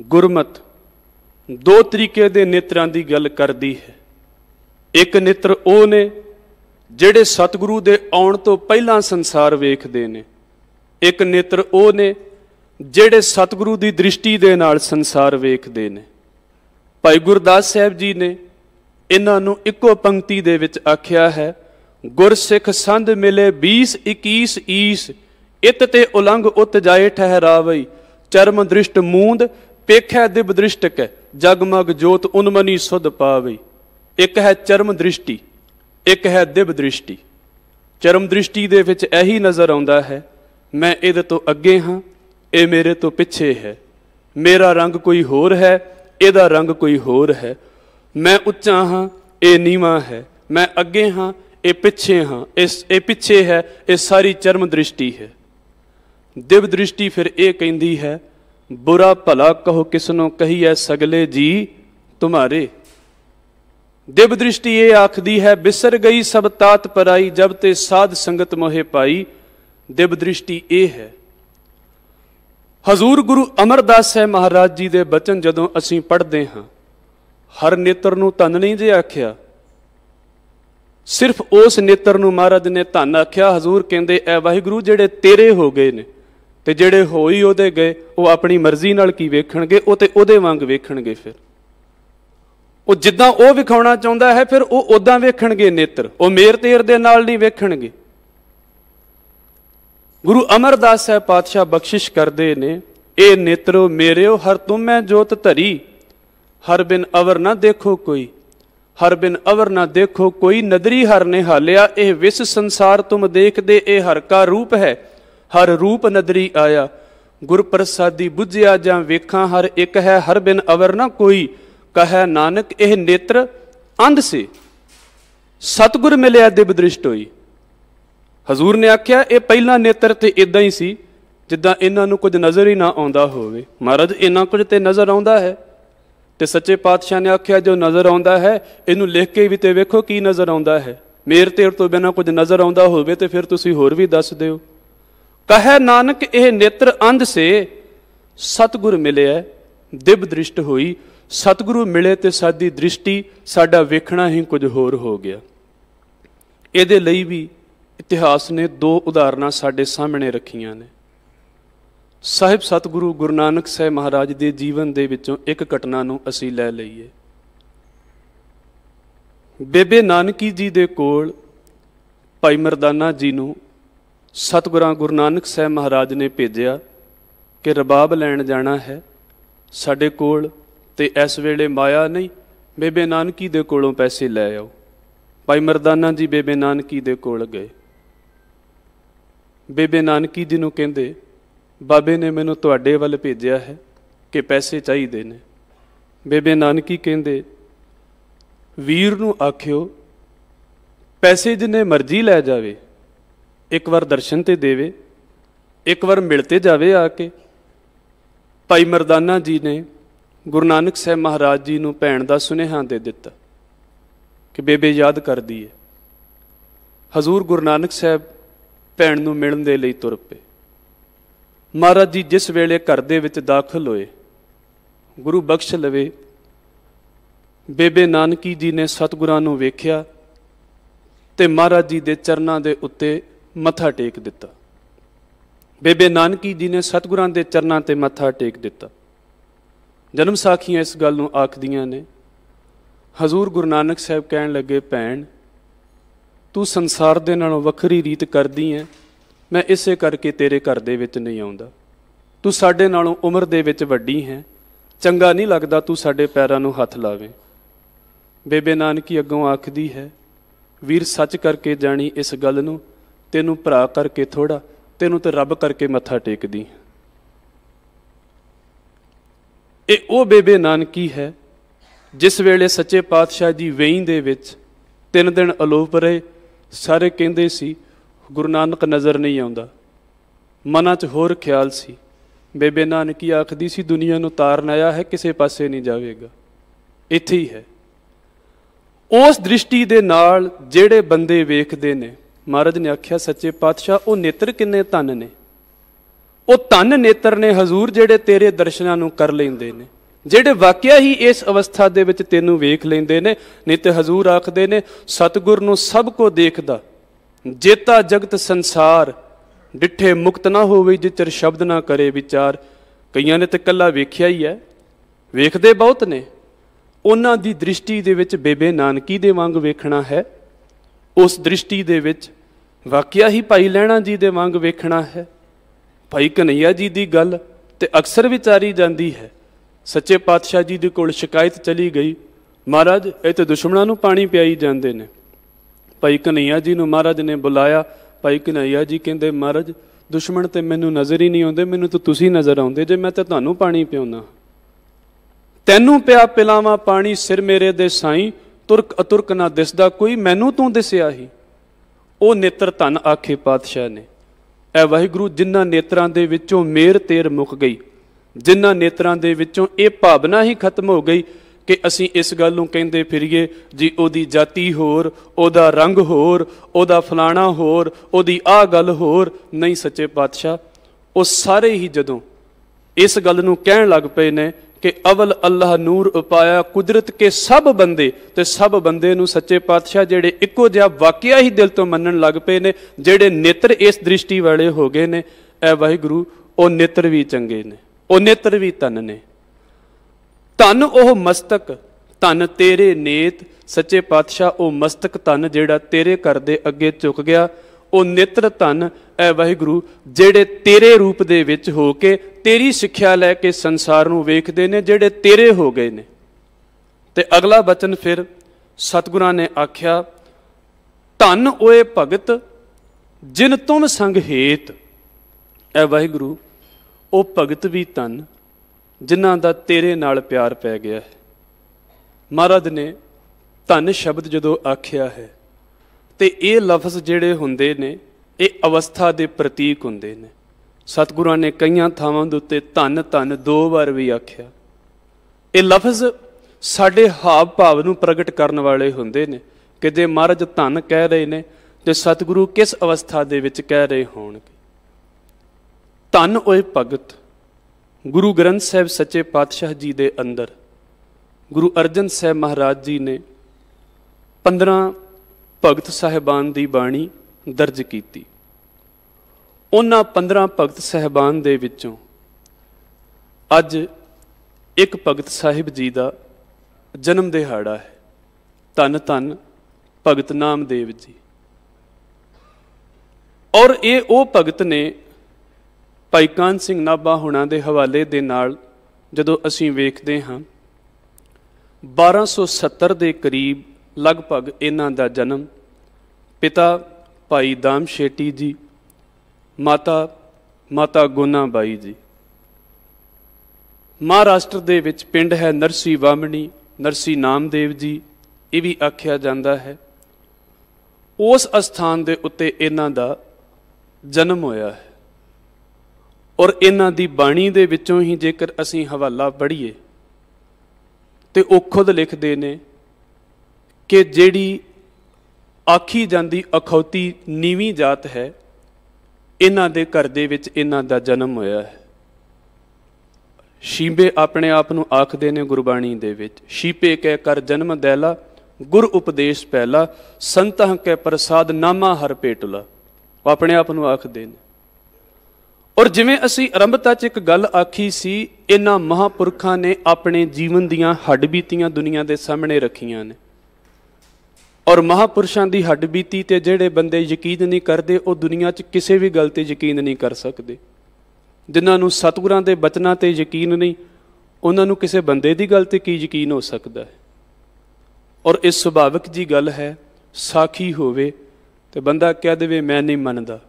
ਗੁਰਮਤ ਦੋ ਤਰੀਕੇ ਦੇ ਨੇਤਰਾਂ ਦੀ ਗੱਲ ਕਰਦੀ ਹੈ ਇੱਕ ਨੇਤਰ ਉਹ ਨੇ ਜਿਹੜੇ ਸਤਿਗੁਰੂ ਦੇ ਆਉਣ ਤੋਂ ਪਹਿਲਾਂ ਸੰਸਾਰ ਵੇਖਦੇ ਨੇ ਇੱਕ ਨੇਤਰ ਉਹ ਨੇ ਜਿਹੜੇ ਸਤਿਗੁਰੂ ਦੀ ਦ੍ਰਿਸ਼ਟੀ ਦੇ ਨਾਲ ਸੰਸਾਰ ਵੇਖਦੇ ਨੇ ਭਾਈ ਗੁਰਦਾਸ ਸਾਹਿਬ ਜੀ ਨੇ ਇਹਨਾਂ ਨੂੰ ਇੱਕੋ ਪੰਕਤੀ ਦੇ ਵਿੱਚ ਆਖਿਆ ਹੈ ਗੁਰਸਿੱਖ ਸੰਧ ਮਿਲੇ 20 21 ਈਸ ਇਤ ਤੇ ਉਲੰਘ ਉਤ ਜਾਏ ਠਹਿਰਾਵਈ ਚਰਮ ਦ੍ਰਿਸ਼ਟ ਮੂੰਦ ਪੇਖੈ ਦਿਬ ਦ੍ਰਿਸ਼ਟਕ ਜਗਮਗ ਜੋਤ ਉਨਮਨੀ ਸੁਧ ਪਾਵਈ ਇੱਕ ਹੈ ਚਰਮ ਦ੍ਰਿਸ਼ਟੀ ਇੱਕ ਹੈ ਦਿਬ ਦ੍ਰਿਸ਼ਟੀ ਚਰਮ ਦ੍ਰਿਸ਼ਟੀ ਦੇ ਵਿੱਚ ਇਹੀ ਨਜ਼ਰ ਆਉਂਦਾ ਹੈ ਮੈਂ ਇਹਦੇ ਤੋਂ ਅੱਗੇ ਹਾਂ ਇਹ ਮੇਰੇ ਤੋਂ ਪਿੱਛੇ ਹੈ ਮੇਰਾ ਰੰਗ ਕੋਈ ਹੋਰ ਹੈ ਇਹਦਾ ਰੰਗ ਕੋਈ ਹੋਰ ਹੈ ਮੈਂ ਉੱਚਾ ਹਾਂ ਇਹ ਨੀਵਾ ਹੈ ਮੈਂ ਅੱਗੇ ਹਾਂ ਇਹ ਪਿੱਛੇ ਹਾਂ ਇਸ ਇਹ ਪਿੱਛੇ ਹੈ ਇਹ ਸਾਰੀ ਚਰਮ ਦ੍ਰਿਸ਼ਟੀ ਹੈ ਦਿਵ ਦ੍ਰਿਸ਼ਟੀ ਫਿਰ ਇਹ ਕਹਿੰਦੀ ਹੈ ਬੁਰਾ ਭਲਾ ਕਹੋ ਕਿਸ ਨੂੰ ਕਹੀਐ ਸਗਲੇ ਜੀ ਤੁਹਾਰੇ ਦਿਵ ਦ੍ਰਿਸ਼ਟੀ ਇਹ ਆਖਦੀ ਹੈ ਬਿਸਰ ਗਈ ਸਭ ਤਾਤ ਪਰਾਈ ਜਬ ਤੇ ਸਾਧ ਸੰਗਤ ਮੋਹਿ ਪਾਈ ਦਿਵ ਦ੍ਰਿਸ਼ਟੀ ਇਹ ਹੈ ਹਜ਼ੂਰ ਗੁਰੂ ਅਮਰਦਾਸ ਸਾਹਿਬ ਮਹਾਰਾਜ ਜੀ ਦੇ ਬਚਨ ਜਦੋਂ ਅਸੀਂ ਪੜ੍ਹਦੇ ਹਾਂ ਹਰ ਨੇਤਰ ਨੂੰ ਤਨ ਨਹੀਂ ਜੇ ਆਖਿਆ ਸਿਰਫ ਉਸ ਨੇਤਰ ਨੂੰ ਮਹਾਰਾਜ ਨੇ ਧੰਨ ਆਖਿਆ ਹਜ਼ੂਰ ਕਹਿੰਦੇ ਐ ਵਾਹਿਗੁਰੂ ਜਿਹੜੇ ਤੇਰੇ ਹੋ ਗਏ ਨੇ ਤੇ ਜਿਹੜੇ ਹੋਈ ਉਹਦੇ ਗਏ ਉਹ ਆਪਣੀ ਮਰਜ਼ੀ ਨਾਲ ਕੀ ਵੇਖਣਗੇ ਉਹ ਤੇ ਉਹਦੇ ਵਾਂਗ ਵੇਖਣਗੇ ਫਿਰ ਉਹ ਜਿੱਦਾਂ ਉਹ ਵਿਖਾਉਣਾ ਚਾਹੁੰਦਾ ਹੈ ਫਿਰ ਉਹ ਉਦਾਂ ਵੇਖਣਗੇ ਨੇਤਰ ਉਹ ਮੇਰ ਤੇਰ ਦੇ ਨਾਲ ਨਹੀਂ ਵੇਖਣਗੇ ਗੁਰੂ ਅਮਰਦਾਸ ਸਾਹਿਬ ਪਾਤਸ਼ਾਹ ਬਖਸ਼ਿਸ਼ ਕਰਦੇ ਨੇ ਇਹ ਨੇਤਰੋ ਮੇਰਿਓ ਹਰ ਤੁਮੈ ਜੋਤ ਧਰੀ ਹਰ ਬਿਨ ਅਵਰ ਨਾ ਦੇਖੋ ਕੋਈ ਹਰ ਬਿਨ ਅਵਰ ਨਾ ਦੇਖੋ ਕੋਈ ਨਦਰੀ ਹਰ ਨੇ ਹਾਲਿਆ ਇਹ ਵਿਸ ਸੰਸਾਰ ਤੁਮ ਦੇਖਦੇ ਇਹ ਹਰ ਕਾ ਰੂਪ ਹੈ ਹਰ ਰੂਪ ਨਦਰੀ ਆਇਆ ਗੁਰ ਪ੍ਰਸਾਦੀ ਬੁੱਝਿਆ ਜਾਂ ਵੇਖਾਂ ਹਰ ਇੱਕ ਹੈ ਹਰ ਬਿਨ ਅਵਰ ਨਾ ਕੋਈ ਕਹੈ ਨਾਨਕ ਇਹ ਨੇਤਰ ਅੰਧ ਸੇ ਸਤਗੁਰ ਮਿਲਿਆ ਦਿਵ ਦ੍ਰਿਸ਼ਟ ਹੋਈ ਹਜ਼ੂਰ ਨੇ ਆਖਿਆ ਇਹ ਪਹਿਲਾ ਨੇਤਰ ਤੇ ਇਦਾਂ ਹੀ ਸੀ ਜਿੱਦਾਂ ਇਹਨਾਂ ਨੂੰ ਕੁਝ ਨਜ਼ਰ ਹੀ ਨਾ ਆਉਂਦਾ ਹੋਵੇ ਮਹਾਰਾਜ ਇਹਨਾਂ ਕੁਝ ਤੇ ਨਜ਼ਰ ਆਉਂਦਾ ਹੈ ਤੇ ਸੱਚੇ ਪਾਤਸ਼ਾਹ ਨੇ ਆਖਿਆ ਜੋ ਨਜ਼ਰ ਆਉਂਦਾ ਹੈ ਇਹਨੂੰ ਲਿਖ ਕੇ ਵੀ ਤੇ ਵੇਖੋ ਕੀ ਨਜ਼ਰ ਆਉਂਦਾ ਹੈ ਮੇਰ ਤੇਰ ਤੋਂ ਬਿਨਾ ਕੁਝ ਨਜ਼ਰ ਆਉਂਦਾ ਹੋਵੇ ਤੇ ਫਿਰ ਤੁਸੀਂ ਹੋਰ ਵੀ ਦੱਸ ਦਿਓ ਕਹੈ ਨਾਨਕ ਇਹ ਨੇਤਰ ਅੰਧ ਸੇ ਸਤਗੁਰ ਮਿਲਿਆ ਦਿਵ ਦ੍ਰਿਸ਼ਟ ਹੋਈ ਸਤਗੁਰੂ ਮਿਲੇ ਤੇ ਸਾਡੀ ਦ੍ਰਿਸ਼ਟੀ ਸਾਡਾ ਵੇਖਣਾ ਹੀ ਕੁਝ ਹੋਰ ਹੋ ਗਿਆ ਇਹਦੇ ਲਈ ਵੀ ਇਤਿਹਾਸ ਨੇ ਦੋ ਉਦਾਹਰਨਾਂ ਸਾਡੇ ਸਾਹਮਣੇ ਰੱਖੀਆਂ ਨੇ ਸਾਹਿਬ ਸਤਿਗੁਰੂ ਗੁਰੂ ਨਾਨਕ ਸਾਹਿਬ ਮਹਾਰਾਜ ਦੇ ਜੀਵਨ ਦੇ ਵਿੱਚੋਂ ਇੱਕ ਘਟਨਾ ਨੂੰ ਅਸੀਂ ਲੈ ਲਈਏ ਬੇਬੇ ਨਾਨਕੀ ਜੀ ਦੇ ਕੋਲ ਭਾਈ ਮਰਦਾਨਾ ਜੀ ਨੂੰ ਸਤਿਗੁਰਾਂ ਗੁਰੂ ਨਾਨਕ ਸਾਹਿਬ ਮਹਾਰਾਜ ਨੇ ਭੇਜਿਆ ਕਿ ਰਬਾਬ ਲੈਣ ਜਾਣਾ ਹੈ ਸਾਡੇ ਕੋਲ ਤੇ ਇਸ ਵੇਲੇ ਮਾਇਆ ਨਹੀਂ ਬੇਬੇ ਨਾਨਕੀ ਦੇ ਕੋਲੋਂ ਪੈਸੇ ਲੈ ਆਓ ਭਾਈ ਮਰਦਾਨਾ ਜੀ ਬੇਬੇ ਨਾਨਕੀ ਦੇ ਕੋਲ ਗਏ ਬੇਬੇ ਨਾਨਕੀ ਜੀ ਨੂੰ ਕਹਿੰਦੇ ਬਾਬੇ ਨੇ ਮੈਨੂੰ ਤੁਹਾਡੇ ਵੱਲ ਭੇਜਿਆ ਹੈ ਕਿ ਪੈਸੇ ਚਾਹੀਦੇ ਨੇ ਬੇਬੇ ਨਾਨਕੀ ਕਹਿੰਦੇ ਵੀਰ ਨੂੰ ਆਖਿਓ ਪੈਸੇ ਜਿੰਨੇ ਮਰਜ਼ੀ ਲੈ ਜਾਵੇ ਇੱਕ ਵਾਰ ਦਰਸ਼ਨ ਤੇ ਦੇਵੇ ਇੱਕ ਵਾਰ ਮਿਲਤੇ ਜਾਵੇ ਆ ਕੇ ਭਾਈ ਮਰਦਾਨਾ ਜੀ ਨੇ ਗੁਰੂ ਨਾਨਕ ਸਾਹਿਬ ਮਹਾਰਾਜ ਜੀ ਨੂੰ ਭੈਣ ਦਾ ਸੁਨੇਹਾ ਦੇ ਦਿੱਤਾ ਕਿ ਬੇਬੇ ਯਾਦ ਕਰਦੀ ਹੈ ਹਜ਼ੂਰ ਗੁਰੂ ਨਾਨਕ ਸਾਹਿਬ ਭੈਣ ਨੂੰ ਮਿਲਣ ਦੇ ਲਈ ਤੁਰ ਪਏ ਮਹਾਰਾਜ ਜੀ ਜਿਸ ਵੇਲੇ ਘਰ ਦੇ ਵਿੱਚ ਦਾਖਲ ਹੋਏ ਗੁਰੂ ਬਖਸ਼ ਲਵੇ ਬੇਬੇ ਨਾਨਕੀ ਜੀ ਨੇ ਸਤਿਗੁਰਾਂ ਨੂੰ ਵੇਖਿਆ ਤੇ ਮਹਾਰਾਜ ਜੀ ਦੇ ਚਰਨਾਂ ਦੇ ਉੱਤੇ ਮੱਥਾ ਟੇਕ ਦਿੱਤਾ ਬੇਬੇ ਨਾਨਕੀ ਜੀ ਨੇ ਸਤਿਗੁਰਾਂ ਦੇ ਚਰਨਾਂ ਤੇ ਮੱਥਾ ਟੇਕ ਦਿੱਤਾ ਜਨਮ ਸਾਖੀਆਂ ਇਸ ਗੱਲ ਨੂੰ ਆਖਦੀਆਂ ਨੇ ਹਜ਼ੂਰ ਗੁਰੂ ਨਾਨਕ ਸਾਹਿਬ ਕਹਿਣ ਲੱਗੇ ਭੈਣ ਤੂੰ ਸੰਸਾਰ ਦੇ ਨਾਲੋਂ ਵੱਖਰੀ ਰੀਤ ਕਰਦੀ ਐ ਮੈਂ ਇਸੇ ਕਰਕੇ ਤੇਰੇ ਘਰ ਦੇ ਵਿੱਚ ਨਹੀਂ ਆਉਂਦਾ ਤੂੰ ਸਾਡੇ ਨਾਲੋਂ ਉਮਰ ਦੇ ਵਿੱਚ ਵੱਡੀ ਹੈ ਚੰਗਾ ਨਹੀਂ ਲੱਗਦਾ ਤੂੰ ਸਾਡੇ ਪੈਰਾਂ ਨੂੰ ਹੱਥ ਲਾਵੇਂ ਬੇਬੇ ਨਾਨਕੀ ਅੱਗੋਂ ਆਖਦੀ ਹੈ ਵੀਰ ਸੱਚ ਕਰਕੇ ਜਾਣੀ ਇਸ ਗੱਲ ਨੂੰ ਤੈਨੂੰ ਭਰਾ ਕਰਕੇ ਥੋੜਾ ਤੈਨੂੰ ਤੇ ਰੱਬ ਕਰਕੇ ਮੱਥਾ ਟੇਕਦੀ ਇਹ ਉਹ ਬੇਬੇ ਨਾਨਕੀ ਹੈ ਜਿਸ ਵੇਲੇ ਸੱਚੇ ਪਾਤਸ਼ਾਹ ਦੀ ਵੇਈਂ ਦੇ ਵਿੱਚ ਤਿੰਨ ਦਿਨ ਅਲੋਪ ਰਹੇ ਸਾਰੇ ਕਹਿੰਦੇ ਸੀ ਗੁਰੂ ਨਾਨਕ ਨਜ਼ਰ ਨਹੀਂ ਆਉਂਦਾ ਮਨਾਂ 'ਚ ਹੋਰ ਖਿਆਲ ਸੀ ਬੇਬੇ ਨਾਨਕੀ ਆਖਦੀ ਸੀ ਦੁਨੀਆ ਨੂੰ ਤਾਰਨ ਆਇਆ ਹੈ ਕਿਸੇ ਪਾਸੇ ਨਹੀਂ ਜਾਵੇਗਾ ਇੱਥੇ ਹੀ ਹੈ ਉਸ ਦ੍ਰਿਸ਼ਟੀ ਦੇ ਨਾਲ ਜਿਹੜੇ ਬੰਦੇ ਵੇਖਦੇ ਨੇ ਮਹਾਰਾਜ ਨੇ ਆਖਿਆ ਸੱਚੇ ਪਾਤਸ਼ਾਹ ਉਹ ਨੇਤਰ ਕਿੰਨੇ ਧੰਨ ਨੇ ਉਹ ਧੰਨ ਨੇਤਰ ਨੇ ਹਜ਼ੂਰ ਜਿਹੜੇ ਤੇਰੇ ਦਰਸ਼ਨਾਂ ਨੂੰ ਕਰ ਲੈਂਦੇ ਨੇ ਜਿਹੜੇ ਵਾਕਿਆ ਹੀ ਇਸ ਅਵਸਥਾ ਦੇ ਵਿੱਚ ਤੈਨੂੰ ਵੇਖ ਲੈਂਦੇ ਨੇ ਨਿਤ ਹਜ਼ੂਰ ਆਖਦੇ ਨੇ ਸਤਗੁਰ ਨੂੰ ਸਭ ਕੋ ਦੇਖਦਾ ਜੇਤਾ ਜਗਤ ਸੰਸਾਰ ਡਿੱਠੇ ਮੁਕਤ ਨਾ ਹੋਵੇ ਜਿਤਰ ਸ਼ਬਦ ਨਾ ਕਰੇ ਵਿਚਾਰ ਕਈਆਂ ਨੇ ਤੇ ਕੱਲਾ ਵੇਖਿਆ ਹੀ ਐ ਵੇਖਦੇ ਬਹੁਤ ਨੇ ਉਹਨਾਂ ਦੀ ਦ੍ਰਿਸ਼ਟੀ ਦੇ ਵਿੱਚ ਬੇਬੇ ਨਾਨਕੀ ਦੇ ਵਾਂਗ ਵੇਖਣਾ ਹੈ ਉਸ ਦ੍ਰਿਸ਼ਟੀ ਦੇ ਵਿੱਚ ਵਾਕਿਆ ਹੀ ਭਾਈ ਲੈਣਾ ਜੀ ਦੇ ਵਾਂਗ ਵੇਖਣਾ ਹੈ ਭਾਈ ਕਨਈਆ ਜੀ ਦੀ ਗੱਲ ਤੇ ਅਕਸਰ ਵਿਚਾਰੀ ਜਾਂਦੀ ਹੈ ਸੱਚੇ ਪਾਤਸ਼ਾਹ ਜੀ ਦੇ ਕੋਲ ਸ਼ਿਕਾਇਤ ਚਲੀ ਗਈ ਮਹਾਰਾਜ ਇਹ ਤੇ ਦੁਸ਼ਮਣਾਂ ਨੂੰ ਪਾਣੀ ਪਿਆਈ ਜਾਂਦੇ ਨੇ ਭਾਈ ਕਨਈਆ ਜੀ ਨੂੰ ਮਹਾਰਾਜ ਨੇ ਬੁਲਾਇਆ ਭਾਈ ਕਨਈਆ ਜੀ ਕਹਿੰਦੇ ਮਹਾਰਾਜ ਦੁਸ਼ਮਣ ਤੇ ਮੈਨੂੰ ਨਜ਼ਰ ਹੀ ਨਹੀਂ ਆਉਂਦੇ ਮੈਨੂੰ ਤਾਂ ਤੁਸੀਂ ਨਜ਼ਰ ਆਉਂਦੇ ਜੇ ਮੈਂ ਤਾਂ ਤੁਹਾਨੂੰ ਪਾਣੀ ਪਿਉਣਾ ਤੈਨੂੰ ਪਿਆ ਪਿਲਾਵਾ ਪਾਣੀ ਸਿਰ ਮੇਰੇ ਦੇ ਸਾਈ ਤੁਰਕ ਅਤੁਰਕ ਨਾ ਦਿਸਦਾ ਕੋਈ ਮੈਨੂੰ ਤੂੰ ਦਿਸਿਆ ਹੀ ਉਹ ਨੇਤਰ ਧਨ ਆਖੇ ਪਾਤਸ਼ਾਹ ਨੇ ਐ ਵਾਹਿਗੁਰੂ ਜਿਨ੍ਹਾਂ ਨੇਤਰਾਂ ਦੇ ਵਿੱਚੋਂ ਮੇਰ ਤੇਰ ਮੁੱਕ ਗਈ ਜਿਨ੍ਹਾਂ ਨੇਤਰਾਂ ਦੇ ਵਿੱਚੋਂ ਇਹ ਭਾਵਨਾ ਹੀ ਖਤਮ ਹੋ ਗਈ ਕਿ ਅਸੀਂ ਇਸ ਗੱਲ ਨੂੰ ਕਹਿੰਦੇ ਫਿਰੀਏ ਜੀ ਉਹਦੀ ਜਾਤੀ ਹੋਰ ਉਹਦਾ ਰੰਗ ਹੋਰ ਉਹਦਾ ਫਲਾਣਾ ਹੋਰ ਉਹਦੀ ਆਹ ਗੱਲ ਹੋਰ ਨਹੀਂ ਸੱਚੇ ਪਾਤਸ਼ਾਹ ਉਹ ਸਾਰੇ ਹੀ ਜਦੋਂ ਇਸ ਗੱਲ ਨੂੰ ਕਹਿਣ ਲੱਗ ਪਏ ਨੇ ਕਿ ਅਵਲ ਅੱਲਾਹ ਨੂਰ ਉਪਾਇਆ ਕੁਦਰਤ ਕੇ ਸਭ ਬੰਦੇ ਤੇ ਸਭ ਬੰਦੇ ਨੂੰ ਸੱਚੇ ਪਾਤਸ਼ਾਹ ਜਿਹੜੇ ਇੱਕੋ ਜਿਹਾ ਵਾਕਿਆ ਹੀ ਦਿਲ ਤੋਂ ਮੰਨਣ ਲੱਗ ਪਏ ਨੇ ਜਿਹੜੇ ਨੇਤਰ ਇਸ ਦ੍ਰਿਸ਼ਟੀ ਵਾਲੇ ਹੋ ਗਏ ਨੇ ਐ ਵਾਹਿਗੁਰੂ ਉਹ ਨੇਤਰ ਵੀ ਚੰਗੇ ਨੇ ਉਹ ਨੇਤਰ ਵੀ ਤਨ ਨੇ ਧਨ ਉਹ ਮਸਤਕ ਧਨ ਤੇਰੇ ਨੇਤ ਸੱਚੇ ਪਾਤਸ਼ਾਹ ਉਹ ਮਸਤਕ ਧਨ ਜਿਹੜਾ ਤੇਰੇ ਘਰ ਦੇ ਅੱਗੇ ਝੁਕ ਗਿਆ ਉਹ ਨੇਤਰ ਧਨ ਐ ਵਾਹਿਗੁਰੂ ਜਿਹੜੇ ਤੇਰੇ ਰੂਪ ਦੇ ਵਿੱਚ ਹੋ ਕੇ ਤੇਰੀ ਸਿੱਖਿਆ ਲੈ ਕੇ ਸੰਸਾਰ ਨੂੰ ਵੇਖਦੇ ਨੇ ਜਿਹੜੇ ਤੇਰੇ ਹੋ ਗਏ ਨੇ ਤੇ ਅਗਲਾ ਬਚਨ ਫਿਰ ਸਤਗੁਰਾਂ ਨੇ ਆਖਿਆ ਧਨ ਓਏ ਭਗਤ ਜਿਨ ਤੁਮ ਸੰਗ ਹੇਤ ਐ ਵਾਹਿਗੁਰੂ ਉਹ ਭਗਤ ਵੀ ਧਨ ਜਿਨ੍ਹਾਂ ਦਾ ਤੇਰੇ ਨਾਲ ਪਿਆਰ ਪੈ ਗਿਆ ਹੈ ਮਹਾਰਾਜ ਨੇ ਧਨ ਸ਼ਬਦ ਜਦੋਂ ਆਖਿਆ ਹੈ ਤੇ ਇਹ ਲਫ਼ਜ਼ ਜਿਹੜੇ ਹੁੰਦੇ ਨੇ ਇਹ ਅਵਸਥਾ ਦੇ ਪ੍ਰਤੀਕ ਹੁੰਦੇ ਨੇ ਸਤਿਗੁਰਾਂ ਨੇ ਕਈਆਂ ਥਾਵਾਂ ਦੇ ਉੱਤੇ ਧਨ ਧਨ ਦੋ ਵਾਰ ਵੀ ਆਖਿਆ ਇਹ ਲਫ਼ਜ਼ ਸਾਡੇ ਹਾਵ ਭਾਵ ਨੂੰ ਪ੍ਰਗਟ ਕਰਨ ਵਾਲੇ ਹੁੰਦੇ ਨੇ ਕਿਤੇ ਮਹਾਰਾਜ ਧਨ ਕਹਿ ਰਹੇ ਨੇ ਤੇ ਸਤਿਗੁਰੂ ਕਿਸ ਅਵਸਥਾ ਦੇ ਵਿੱਚ ਕਹਿ ਰਹੇ ਹੋਣਗੇ ਧਨ ਓਏ ਭਗਤ ਗੁਰੂ ਗ੍ਰੰਥ ਸਾਹਿਬ ਸੱਚੇ ਪਾਤਸ਼ਾਹ ਜੀ ਦੇ ਅੰਦਰ ਗੁਰੂ ਅਰਜਨ ਸਾਹਿਬ ਮਹਾਰਾਜ ਜੀ ਨੇ 15 ਭਗਤ ਸਾਹਿਬਾਨ ਦੀ ਬਾਣੀ ਦਰਜ ਕੀਤੀ ਉਹਨਾਂ 15 ਭਗਤ ਸਾਹਿਬਾਨ ਦੇ ਵਿੱਚੋਂ ਅੱਜ ਇੱਕ ਭਗਤ ਸਾਹਿਬ ਜੀ ਦਾ ਜਨਮ ਦਿਹਾੜਾ ਹੈ ਤਨ ਤਨ ਭਗਤ ਨਾਮਦੇਵ ਜੀ ਔਰ ਇਹ ਉਹ ਭਗਤ ਨੇ ਭਾਈ ਕਾਨ ਸਿੰਘ ਨਾਭਾ ਹੁਣਾਂ ਦੇ ਹਵਾਲੇ ਦੇ ਨਾਲ ਜਦੋਂ ਅਸੀਂ ਵੇਖਦੇ ਹਾਂ 1270 ਦੇ ਕਰੀਬ ਲਗਭਗ ਇਹਨਾਂ ਦਾ ਜਨਮ ਪਿਤਾ ਭਾਈ ਦਾਮ ਸ਼ੇਟੀ ਜੀ ਮਾਤਾ ਮਾਤਾ ਗੋਨਾ ਬਾਈ ਜੀ ਮਹਾਰਾਸ਼ਟਰ ਦੇ ਵਿੱਚ ਪਿੰਡ ਹੈ ਨਰਸੀ ਵਾਮਣੀ ਨਰਸੀ ਨਾਮਦੇਵ ਜੀ ਇਹ ਵੀ ਆਖਿਆ ਜਾਂਦਾ ਹੈ ਉਸ ਅਸਥਾਨ ਦੇ ਉੱਤੇ ਇਹਨਾਂ ਦਾ ਜਨਮ ਹੋਇਆ ਹੈ ਔਰ ਇਹਨਾਂ ਦੀ ਬਾਣੀ ਦੇ ਵਿੱਚੋਂ ਹੀ ਜੇਕਰ ਅਸੀਂ ਹਵਾਲਾ ਪੜ੍ਹੀਏ ਤੇ ਉਹ ਖੁਦ ਲਿਖਦੇ ਨੇ ਕਿ ਜਿਹੜੀ ਆਖੀ ਜਾਂਦੀ ਅਖੌਤੀ ਨੀਵੀਂ ਜਾਤ ਹੈ ਇਹਨਾਂ ਦੇ ਘਰ ਦੇ ਵਿੱਚ ਇਹਨਾਂ ਦਾ ਜਨਮ ਹੋਇਆ ਹੈ ਸ਼ੀਬੇ ਆਪਣੇ ਆਪ ਨੂੰ ਆਖਦੇ ਨੇ ਗੁਰਬਾਣੀ ਦੇ ਵਿੱਚ ਸ਼ੀਪੇ ਕਹਿ ਕਰ ਜਨਮ ਦੇਲਾ ਗੁਰ ਉਪਦੇਸ਼ ਪਹਿਲਾ ਸੰਤਾਂ ਕੈ ਪ੍ਰਸਾਦ ਨਾਮਾ ਹਰ ਪੇਟਲਾ ਉਹ ਆਪਣੇ ਆਪ ਨੂੰ ਆਖਦੇ ਨੇ ਔਰ ਜਿਵੇਂ ਅਸੀਂ ਆਰੰਭਤਾ 'ਚ ਇੱਕ ਗੱਲ ਆਖੀ ਸੀ ਇਹਨਾਂ ਮਹਾਪੁਰਖਾਂ ਨੇ ਆਪਣੇ ਜੀਵਨ ਦੀਆਂ ਹੱਡਬੀਤੀਆਂ ਦੁਨੀਆ ਦੇ ਸਾਹਮਣੇ ਰੱਖੀਆਂ ਨੇ ਔਰ ਮਹਾਪੁਰਸ਼ਾਂ ਦੀ ਹੱਡਬੀਤੀ ਤੇ ਜਿਹੜੇ ਬੰਦੇ ਯਕੀਨ ਨਹੀਂ ਕਰਦੇ ਉਹ ਦੁਨੀਆ 'ਚ ਕਿਸੇ ਵੀ ਗੱਲ ਤੇ ਯਕੀਨ ਨਹੀਂ ਕਰ ਸਕਦੇ ਜਿਨ੍ਹਾਂ ਨੂੰ ਸਤਿਗੁਰਾਂ ਦੇ ਬਚਨਾਂ ਤੇ ਯਕੀਨ ਨਹੀਂ ਉਹਨਾਂ ਨੂੰ ਕਿਸੇ ਬੰਦੇ ਦੀ ਗੱਲ ਤੇ ਕੀ ਯਕੀਨ ਹੋ ਸਕਦਾ ਹੈ ਔਰ ਇਹ ਸੁਭਾਵਿਕ ਜੀ ਗੱਲ ਹੈ ਸਾਖੀ ਹੋਵੇ ਤੇ ਬੰਦਾ ਕਹਿ ਦੇਵੇ ਮੈਂ ਨਹੀਂ ਮੰਨਦਾ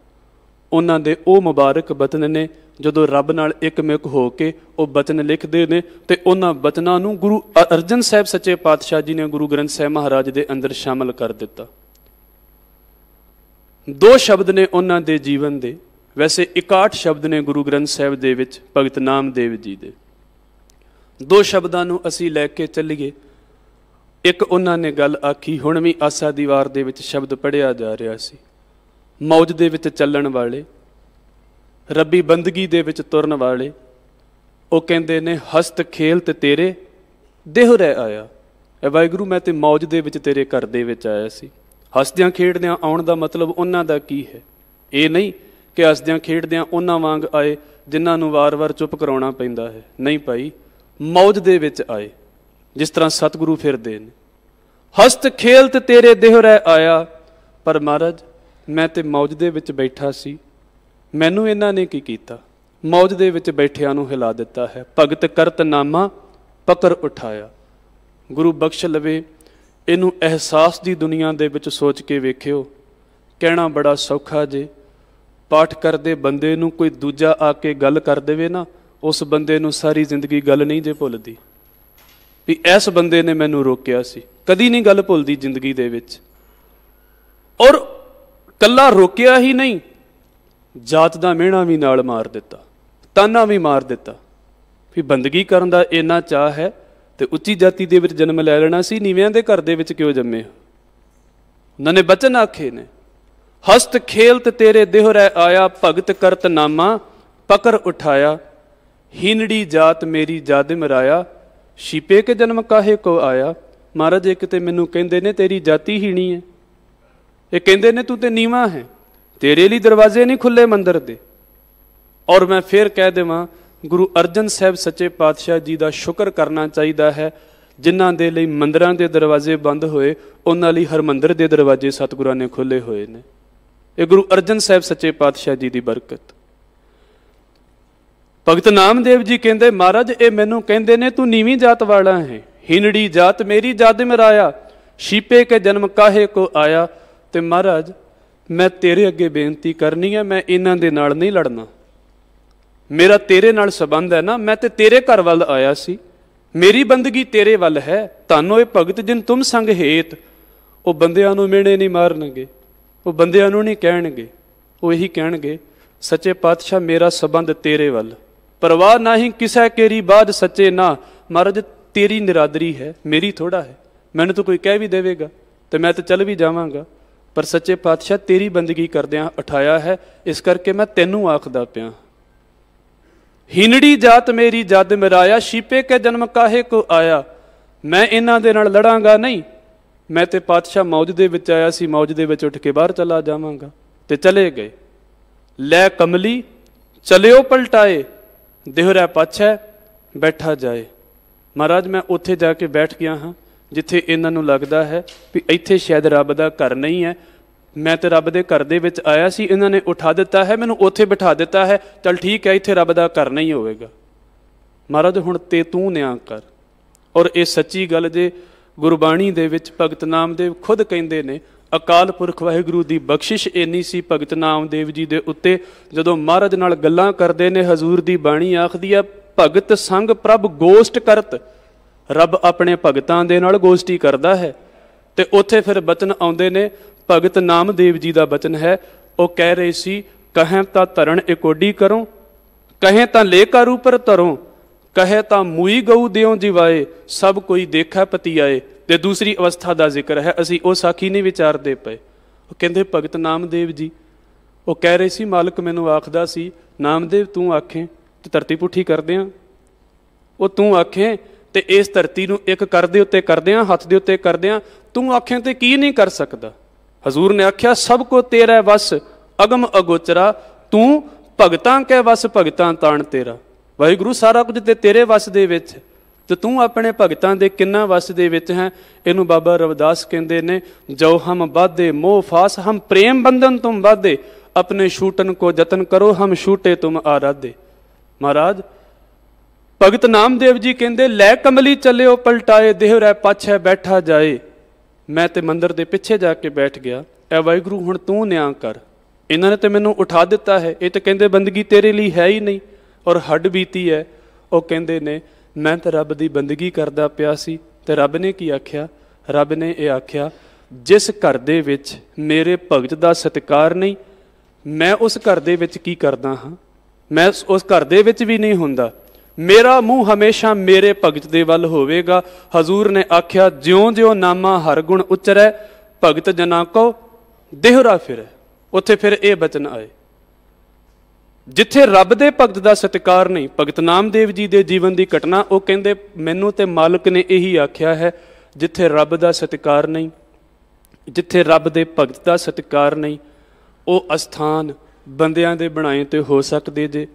ਉਹਨਾਂ ਦੇ ਉਹ ਮੁਬਾਰਕ ਬਚਨ ਨੇ ਜਦੋਂ ਰੱਬ ਨਾਲ ਇੱਕਮਿਕ ਹੋ ਕੇ ਉਹ ਬਚਨ ਲਿਖਦੇ ਨੇ ਤੇ ਉਹਨਾਂ ਬਚਨਾਂ ਨੂੰ ਗੁਰੂ ਅਰਜਨ ਸਾਹਿਬ ਸੱਚੇ ਪਾਤਸ਼ਾਹ ਜੀ ਨੇ ਗੁਰੂ ਗ੍ਰੰਥ ਸਾਹਿਬ ਮਹਾਰਾਜ ਦੇ ਅੰਦਰ ਸ਼ਾਮਲ ਕਰ ਦਿੱਤਾ ਦੋ ਸ਼ਬਦ ਨੇ ਉਹਨਾਂ ਦੇ ਜੀਵਨ ਦੇ ਵੈਸੇ 61 ਸ਼ਬਦ ਨੇ ਗੁਰੂ ਗ੍ਰੰਥ ਸਾਹਿਬ ਦੇ ਵਿੱਚ ਭਗਤ ਨਾਮਦੇਵ ਜੀ ਦੇ ਦੋ ਸ਼ਬਦਾਂ ਨੂੰ ਅਸੀਂ ਲੈ ਕੇ ਚੱਲੀਏ ਇੱਕ ਉਹਨਾਂ ਨੇ ਗੱਲ ਆਖੀ ਹੁਣ ਵੀ ਆਸਾ ਦੀਵਾਰ ਦੇ ਵਿੱਚ ਸ਼ਬਦ ਪੜਿਆ ਜਾ ਰਿਹਾ ਸੀ ਮੌਜ ਦੇ ਵਿੱਚ ਚੱਲਣ ਵਾਲੇ ਰੱਬੀ ਬੰਦਗੀ ਦੇ ਵਿੱਚ ਤੁਰਨ ਵਾਲੇ ਉਹ ਕਹਿੰਦੇ ਨੇ ਹਸਤ ਖੇਲ ਤੇ ਤੇਰੇ ਦੇਹ ਰਹਿ ਆਇਆ ਐ ਵਾਹਿਗੁਰੂ ਮੈਂ ਤੇ ਮੌਜ ਦੇ ਵਿੱਚ ਤੇਰੇ ਘਰ ਦੇ ਵਿੱਚ ਆਇਆ ਸੀ ਹਸਦਿਆਂ ਖੇਡਦਿਆਂ ਆਉਣ ਦਾ ਮਤਲਬ ਉਹਨਾਂ ਦਾ ਕੀ ਹੈ ਇਹ ਨਹੀਂ ਕਿ ਹਸਦਿਆਂ ਖੇਡਦਿਆਂ ਉਹਨਾਂ ਵਾਂਗ ਆਏ ਜਿਨ੍ਹਾਂ ਨੂੰ ਵਾਰ-ਵਾਰ ਚੁੱਪ ਕਰਾਉਣਾ ਪੈਂਦਾ ਹੈ ਨਹੀਂ ਭਾਈ ਮੌਜ ਦੇ ਵਿੱਚ ਆਏ ਜਿਸ ਤਰ੍ਹਾਂ ਸਤਿਗੁਰੂ ਫਿਰਦੇ ਨੇ ਹਸਤ ਖੇਲ ਤੇ ਤੇਰੇ ਦੇਹ ਰਹਿ ਆਇਆ ਪਰ ਮਹਾਰਾਜ ਮੈਂ ਤੇ ਮੌਜ ਦੇ ਵਿੱਚ ਬੈਠਾ ਸੀ ਮੈਨੂੰ ਇਹਨਾਂ ਨੇ ਕੀ ਕੀਤਾ ਮੌਜ ਦੇ ਵਿੱਚ ਬੈਠਿਆਂ ਨੂੰ ਹਿਲਾ ਦਿੱਤਾ ਹੈ ਭਗਤ ਕਰਤ ਨਾਮਾ ਪਕਰ ਉਠਾਇਆ ਗੁਰੂ ਬਖਸ਼ ਲਵੇ ਇਹਨੂੰ ਅਹਿਸਾਸ ਦੀ ਦੁਨੀਆ ਦੇ ਵਿੱਚ ਸੋਚ ਕੇ ਵੇਖਿਓ ਕਹਿਣਾ ਬੜਾ ਸੌਖਾ ਜੇ ਪਾਠ ਕਰਦੇ ਬੰਦੇ ਨੂੰ ਕੋਈ ਦੂਜਾ ਆ ਕੇ ਗੱਲ ਕਰ ਦੇਵੇ ਨਾ ਉਸ ਬੰਦੇ ਨੂੰ ਸਾਰੀ ਜ਼ਿੰਦਗੀ ਗੱਲ ਨਹੀਂ ਜੇ ਭੁੱਲਦੀ ਵੀ ਇਸ ਬੰਦੇ ਨੇ ਮੈਨੂੰ ਰੋਕਿਆ ਸੀ ਕਦੀ ਨਹੀਂ ਗੱਲ ਭੁੱਲਦੀ ਜ਼ਿੰਦਗੀ ਦੇ ਵਿੱਚ ਔਰ ਕੱਲਾ ਰੋਕਿਆ ਹੀ ਨਹੀਂ ਜਾਤ ਦਾ ਮਿਹਣਾ ਵੀ ਨਾਲ ਮਾਰ ਦਿੱਤਾ ਤਾਨਾ ਵੀ ਮਾਰ ਦਿੱਤਾ ਵੀ ਬੰਦਗੀ ਕਰਨ ਦਾ ਇੰਨਾ ਚਾਹ ਹੈ ਤੇ ਉੱਚੀ ਜਾਤੀ ਦੇ ਵਿੱਚ ਜਨਮ ਲੈ ਲੈਣਾ ਸੀ ਨੀਵਿਆਂ ਦੇ ਘਰ ਦੇ ਵਿੱਚ ਕਿਉਂ ਜੰਮੇ ਉਹਨਾਂ ਨੇ ਬਚਨ ਆਖੇ ਨੇ ਹਸਤ ਖੇਲ ਤੇ ਤੇਰੇ ਦਿਹਰੈ ਆਇਆ ਭਗਤ ਕਰਤ ਨਾਮਾ ਪਕਰ ਉਠਾਇਆ ਹੀਨੜੀ ਜਾਤ ਮੇਰੀ ਜਦ ਮਰਾਇਆ ਸ਼ੀਪੇ ਕੇ ਜਨਮ ਕਾਹੇ ਕੋ ਆਇਆ ਮਹਾਰਾਜ ਇਹ ਕਿਤੇ ਮੈਨੂੰ ਕਹਿੰਦੇ ਨੇ ਤੇਰੀ ਜਾਤੀ ਹੀਣੀ ਹੈ ਇਹ ਕਹਿੰਦੇ ਨੇ ਤੂੰ ਤੇ ਨੀਵਾ ਹੈ ਤੇਰੇ ਲਈ ਦਰਵਾਜ਼ੇ ਨਹੀਂ ਖੁੱਲੇ ਮੰਦਰ ਦੇ ਔਰ ਮੈਂ ਫੇਰ ਕਹਿ ਦੇਵਾਂ ਗੁਰੂ ਅਰਜਨ ਸਾਹਿਬ ਸੱਚੇ ਪਾਤਸ਼ਾਹ ਜੀ ਦਾ ਸ਼ੁਕਰ ਕਰਨਾ ਚਾਹੀਦਾ ਹੈ ਜਿਨ੍ਹਾਂ ਦੇ ਲਈ ਮੰਦਰਾਂ ਦੇ ਦਰਵਾਜ਼ੇ ਬੰਦ ਹੋਏ ਉਹਨਾਂ ਲਈ ਹਰਮੰਦਰ ਦੇ ਦਰਵਾਜ਼ੇ ਸਤਿਗੁਰਾਂ ਨੇ ਖੁੱਲੇ ਹੋਏ ਨੇ ਇਹ ਗੁਰੂ ਅਰਜਨ ਸਾਹਿਬ ਸੱਚੇ ਪਾਤਸ਼ਾਹ ਜੀ ਦੀ ਬਰਕਤ ਭਗਤ ਨਾਮਦੇਵ ਜੀ ਕਹਿੰਦੇ ਮਹਾਰਾਜ ਇਹ ਮੈਨੂੰ ਕਹਿੰਦੇ ਨੇ ਤੂੰ ਨੀਵੀਂ ਜਾਤ ਵਾਲਾ ਹੈ ਹਿੰੜੀ ਜਾਤ ਮੇਰੀ ਜਦ ਮਰਾਇਆ ਸ਼ੀਪੇ ਕੇ ਜਨਮ ਕਾਹੇ ਕੋ ਆਇਆ ਤੇ ਮਹਾਰਾਜ ਮੈਂ ਤੇਰੇ ਅੱਗੇ ਬੇਨਤੀ ਕਰਨੀ ਹੈ ਮੈਂ ਇਹਨਾਂ ਦੇ ਨਾਲ ਨਹੀਂ ਲੜਨਾ ਮੇਰਾ ਤੇਰੇ ਨਾਲ ਸਬੰਧ ਹੈ ਨਾ ਮੈਂ ਤੇ ਤੇਰੇ ਘਰ ਵੱਲ ਆਇਆ ਸੀ ਮੇਰੀ ਬੰਦਗੀ ਤੇਰੇ ਵੱਲ ਹੈ ਤਾਨੋ ਇਹ ਭਗਤ ਜਿਨ ਤੁਮ ਸੰਗ ਹੇਤ ਉਹ ਬੰਦਿਆਂ ਨੂੰ ਮਿਹਣੇ ਨਹੀਂ ਮਾਰਨਗੇ ਉਹ ਬੰਦਿਆਂ ਨੂੰ ਨਹੀਂ ਕਹਿਣਗੇ ਉਹ ਇਹੀ ਕਹਿਣਗੇ ਸੱਚੇ ਪਾਤਸ਼ਾਹ ਮੇਰਾ ਸਬੰਧ ਤੇਰੇ ਵੱਲ ਪਰਵਾਹ ਨਹੀਂ ਕਿਸੇ ਕੇਰੀ ਬਾਦ ਸੱਚੇ ਨਾ ਮਹਾਰਾਜ ਤੇਰੀ ਨਿਰਾਦਰੀ ਹੈ ਮੇਰੀ ਥੋੜਾ ਹੈ ਮੈਨੂੰ ਤਾਂ ਕੋਈ ਕਹਿ ਵੀ ਦੇਵੇਗਾ ਤੇ ਮੈਂ ਤਾਂ ਚੱਲ ਵੀ ਜਾਵਾਂਗਾ ਪਰ ਸੱਚੇ ਪਾਤਸ਼ਾਹ ਤੇਰੀ ਬੰਦਗੀ ਕਰਦਿਆਂ ਉਠਾਇਆ ਹੈ ਇਸ ਕਰਕੇ ਮੈਂ ਤੈਨੂੰ ਆਖਦਾ ਪਿਆ ਹਿੰੜੀ ਜਾਤ ਮੇਰੀ ਜਦ ਮਰਾਇਆ ਸ਼ੀਪੇ ਕੇ ਜਨਮ ਕਾਹੇ ਕੋ ਆਇਆ ਮੈਂ ਇਹਨਾਂ ਦੇ ਨਾਲ ਲੜਾਂਗਾ ਨਹੀਂ ਮੈਂ ਤੇ ਪਾਤਸ਼ਾਹ ਮੌਜ ਦੇ ਵਿੱਚ ਆਇਆ ਸੀ ਮੌਜ ਦੇ ਵਿੱਚ ਉੱਠ ਕੇ ਬਾਹਰ ਚਲਾ ਜਾਵਾਂਗਾ ਤੇ ਚਲੇ ਗਏ ਲੈ ਕਮਲੀ ਚਲਿਓ ਪਲਟਾਏ ਦੇਹਰਾ ਪਛੈ ਬੈਠਾ ਜਾਏ ਮਹਾਰਾਜ ਮੈਂ ਉੱਥੇ ਜਾ ਕੇ ਬੈਠ ਗਿਆ ਹਾਂ ਜਿੱਥੇ ਇਹਨਾਂ ਨੂੰ ਲੱਗਦਾ ਹੈ ਵੀ ਇੱਥੇ ਸ਼ਾਇਦ ਰੱਬ ਦਾ ਘਰ ਨਹੀਂ ਹੈ ਮੈਂ ਤੇ ਰੱਬ ਦੇ ਘਰ ਦੇ ਵਿੱਚ ਆਇਆ ਸੀ ਇਹਨਾਂ ਨੇ ਉਠਾ ਦਿੱਤਾ ਹੈ ਮੈਨੂੰ ਉੱਥੇ ਬਿਠਾ ਦਿੱਤਾ ਹੈ ਚਲ ਠੀਕ ਹੈ ਇੱਥੇ ਰੱਬ ਦਾ ਘਰ ਨਹੀਂ ਹੋਵੇਗਾ ਮਹਾਰਾਜ ਹੁਣ ਤੇ ਤੂੰ ਨਿਆਂ ਕਰ ਔਰ ਇਹ ਸੱਚੀ ਗੱਲ ਜੇ ਗੁਰਬਾਣੀ ਦੇ ਵਿੱਚ ਭਗਤ ਨਾਮਦੇਵ ਖੁਦ ਕਹਿੰਦੇ ਨੇ ਅਕਾਲ ਪੁਰਖ ਵਾਹਿਗੁਰੂ ਦੀ ਬਖਸ਼ਿਸ਼ ਇੰਨੀ ਸੀ ਭਗਤ ਨਾਮਦੇਵ ਜੀ ਦੇ ਉੱਤੇ ਜਦੋਂ ਮਹਾਰਾਜ ਨਾਲ ਗੱਲਾਂ ਕਰਦੇ ਨੇ ਹਜ਼ੂਰ ਦੀ ਬਾਣੀ ਆਖਦੀ ਆ ਭਗਤ ਸੰਗ ਪ੍ਰਭ ਗੋਸ਼ਟ ਕਰਤ ਰੱਬ ਆਪਣੇ ਭਗਤਾਂ ਦੇ ਨਾਲ ਗੋਸ਼ਟੀ ਕਰਦਾ ਹੈ ਤੇ ਉੱਥੇ ਫਿਰ ਬਚਨ ਆਉਂਦੇ ਨੇ ਭਗਤ ਨਾਮਦੇਵ ਜੀ ਦਾ ਬਚਨ ਹੈ ਉਹ ਕਹਿ ਰਹੇ ਸੀ ਕਹੇ ਤਾਂ ਧਰਨ ਇਕੋਡੀ ਕਰੋ ਕਹੇ ਤਾਂ ਲੇਕਰ ਉਪਰ ਤਰੋ ਕਹੇ ਤਾਂ ਮੂਈ ਗਊ ਦਿਓ ਜਿਵਾਏ ਸਭ ਕੋਈ ਦੇਖਾ ਪਤੀ ਆਏ ਤੇ ਦੂਸਰੀ ਅਵਸਥਾ ਦਾ ਜ਼ਿਕਰ ਹੈ ਅਸੀਂ ਉਹ ਸਾਖੀ ਨਹੀਂ ਵਿਚਾਰਦੇ ਪਏ ਉਹ ਕਹਿੰਦੇ ਭਗਤ ਨਾਮਦੇਵ ਜੀ ਉਹ ਕਹਿ ਰਹੇ ਸੀ ਮਾਲਕ ਮੈਨੂੰ ਆਖਦਾ ਸੀ ਨਾਮਦੇਵ ਤੂੰ ਆਖੇ ਤੇ ਧਰਤੀ ਪੁੱਠੀ ਕਰਦੇ ਆ ਉਹ ਤੂੰ ਆਖੇ ਤੇ ਇਸ ਧਰਤੀ ਨੂੰ ਇੱਕ ਕਰ ਦੇ ਉੱਤੇ ਕਰਦਿਆਂ ਹੱਥ ਦੇ ਉੱਤੇ ਕਰਦਿਆਂ ਤੂੰ ਆਖਿਆਂ ਤੇ ਕੀ ਨਹੀਂ ਕਰ ਸਕਦਾ ਹਜ਼ੂਰ ਨੇ ਆਖਿਆ ਸਭ ਕੋ ਤੇਰਾ ਵਸ ਅਗਮ ਅਗੋਚਰਾ ਤੂੰ ਭਗਤਾਂ ਕੈ ਵਸ ਭਗਤਾਂ ਤਾਣ ਤੇਰਾ ਵਾਹਿਗੁਰੂ ਸਾਰਾ ਕੁਝ ਤੇ ਤੇਰੇ ਵਸ ਦੇ ਵਿੱਚ ਤੇ ਤੂੰ ਆਪਣੇ ਭਗਤਾਂ ਦੇ ਕਿੰਨਾ ਵਸ ਦੇ ਵਿੱਚ ਹੈ ਇਹਨੂੰ ਬਾਬਾ ਰਵਦਾਸ ਕਹਿੰਦੇ ਨੇ ਜੋ ਹਮ ਬਾਦੇ ਮੋਹ ਫਾਸ ਹਮ ਪ੍ਰੇਮ ਬੰਧਨ ਤੁਮ ਬਾਦੇ ਆਪਣੇ ਛੂਟਨ ਕੋ ਯਤਨ ਕਰੋ ਹਮ ਛੂਟੇ ਤੁਮ ਆਰਾਦੇ ਮਹਾਰਾਜ ਭਗਤ ਨਾਮਦੇਵ ਜੀ ਕਹਿੰਦੇ ਲੈ ਕਮਲੀ ਚੱਲਿਓ ਪਲਟਾਏ ਦੇਹ ਰਹਿ ਪਛੈ ਬੈਠਾ ਜਾਏ ਮੈਂ ਤੇ ਮੰਦਰ ਦੇ ਪਿੱਛੇ ਜਾ ਕੇ ਬੈਠ ਗਿਆ ਐ ਵਾਹਿਗੁਰੂ ਹੁਣ ਤੂੰ ਨਿਆਂ ਕਰ ਇਹਨਾਂ ਨੇ ਤੇ ਮੈਨੂੰ ਉਠਾ ਦਿੱਤਾ ਹੈ ਇਹ ਤੇ ਕਹਿੰਦੇ ਬੰਦਗੀ ਤੇਰੇ ਲਈ ਹੈ ਹੀ ਨਹੀਂ ਔਰ ਹੱਡ ਬੀਤੀ ਹੈ ਉਹ ਕਹਿੰਦੇ ਨੇ ਮੈਂ ਤਾਂ ਰੱਬ ਦੀ ਬੰਦਗੀ ਕਰਦਾ ਪਿਆ ਸੀ ਤੇ ਰੱਬ ਨੇ ਕੀ ਆਖਿਆ ਰੱਬ ਨੇ ਇਹ ਆਖਿਆ ਜਿਸ ਘਰ ਦੇ ਵਿੱਚ ਮੇਰੇ ਭਗਤ ਦਾ ਸਤਿਕਾਰ ਨਹੀਂ ਮੈਂ ਉਸ ਘਰ ਦੇ ਵਿੱਚ ਕੀ ਕਰਦਾ ਹਾਂ ਮੈਂ ਉਸ ਘਰ ਦੇ ਵਿੱਚ ਵੀ ਨਹੀਂ ਹੁੰਦਾ ਮੇਰਾ ਮੂੰਹ ਹਮੇਸ਼ਾ ਮੇਰੇ ਭਗਤ ਦੇ ਵੱਲ ਹੋਵੇਗਾ ਹਜ਼ੂਰ ਨੇ ਆਖਿਆ ਜਿਉਂ-ਜਿਉਂ ਨਾਮਾ ਹਰ ਗੁਣ ਉਚਰੈ ਭਗਤ ਜਨਾ ਕੋ ਦੇਹਰਾ ਫਿਰੈ ਉੱਥੇ ਫਿਰ ਇਹ ਬਚਨ ਆਏ ਜਿੱਥੇ ਰੱਬ ਦੇ ਭਗਤ ਦਾ ਸਤਿਕਾਰ ਨਹੀਂ ਭਗਤ ਨਾਮਦੇਵ ਜੀ ਦੇ ਜੀਵਨ ਦੀ ਘਟਨਾ ਉਹ ਕਹਿੰਦੇ ਮੈਨੂੰ ਤੇ ਮਾਲਕ ਨੇ ਇਹੀ ਆਖਿਆ ਹੈ ਜਿੱਥੇ ਰੱਬ ਦਾ ਸਤਿਕਾਰ ਨਹੀਂ ਜਿੱਥੇ ਰੱਬ ਦੇ ਭਗਤ ਦਾ ਸਤਿਕਾਰ ਨਹੀਂ ਉਹ ਅਸਥਾਨ ਬੰਦਿਆਂ ਦੇ ਬਣਾਏ ਤੇ ਹੋ ਸਕਦੇ ਜੇ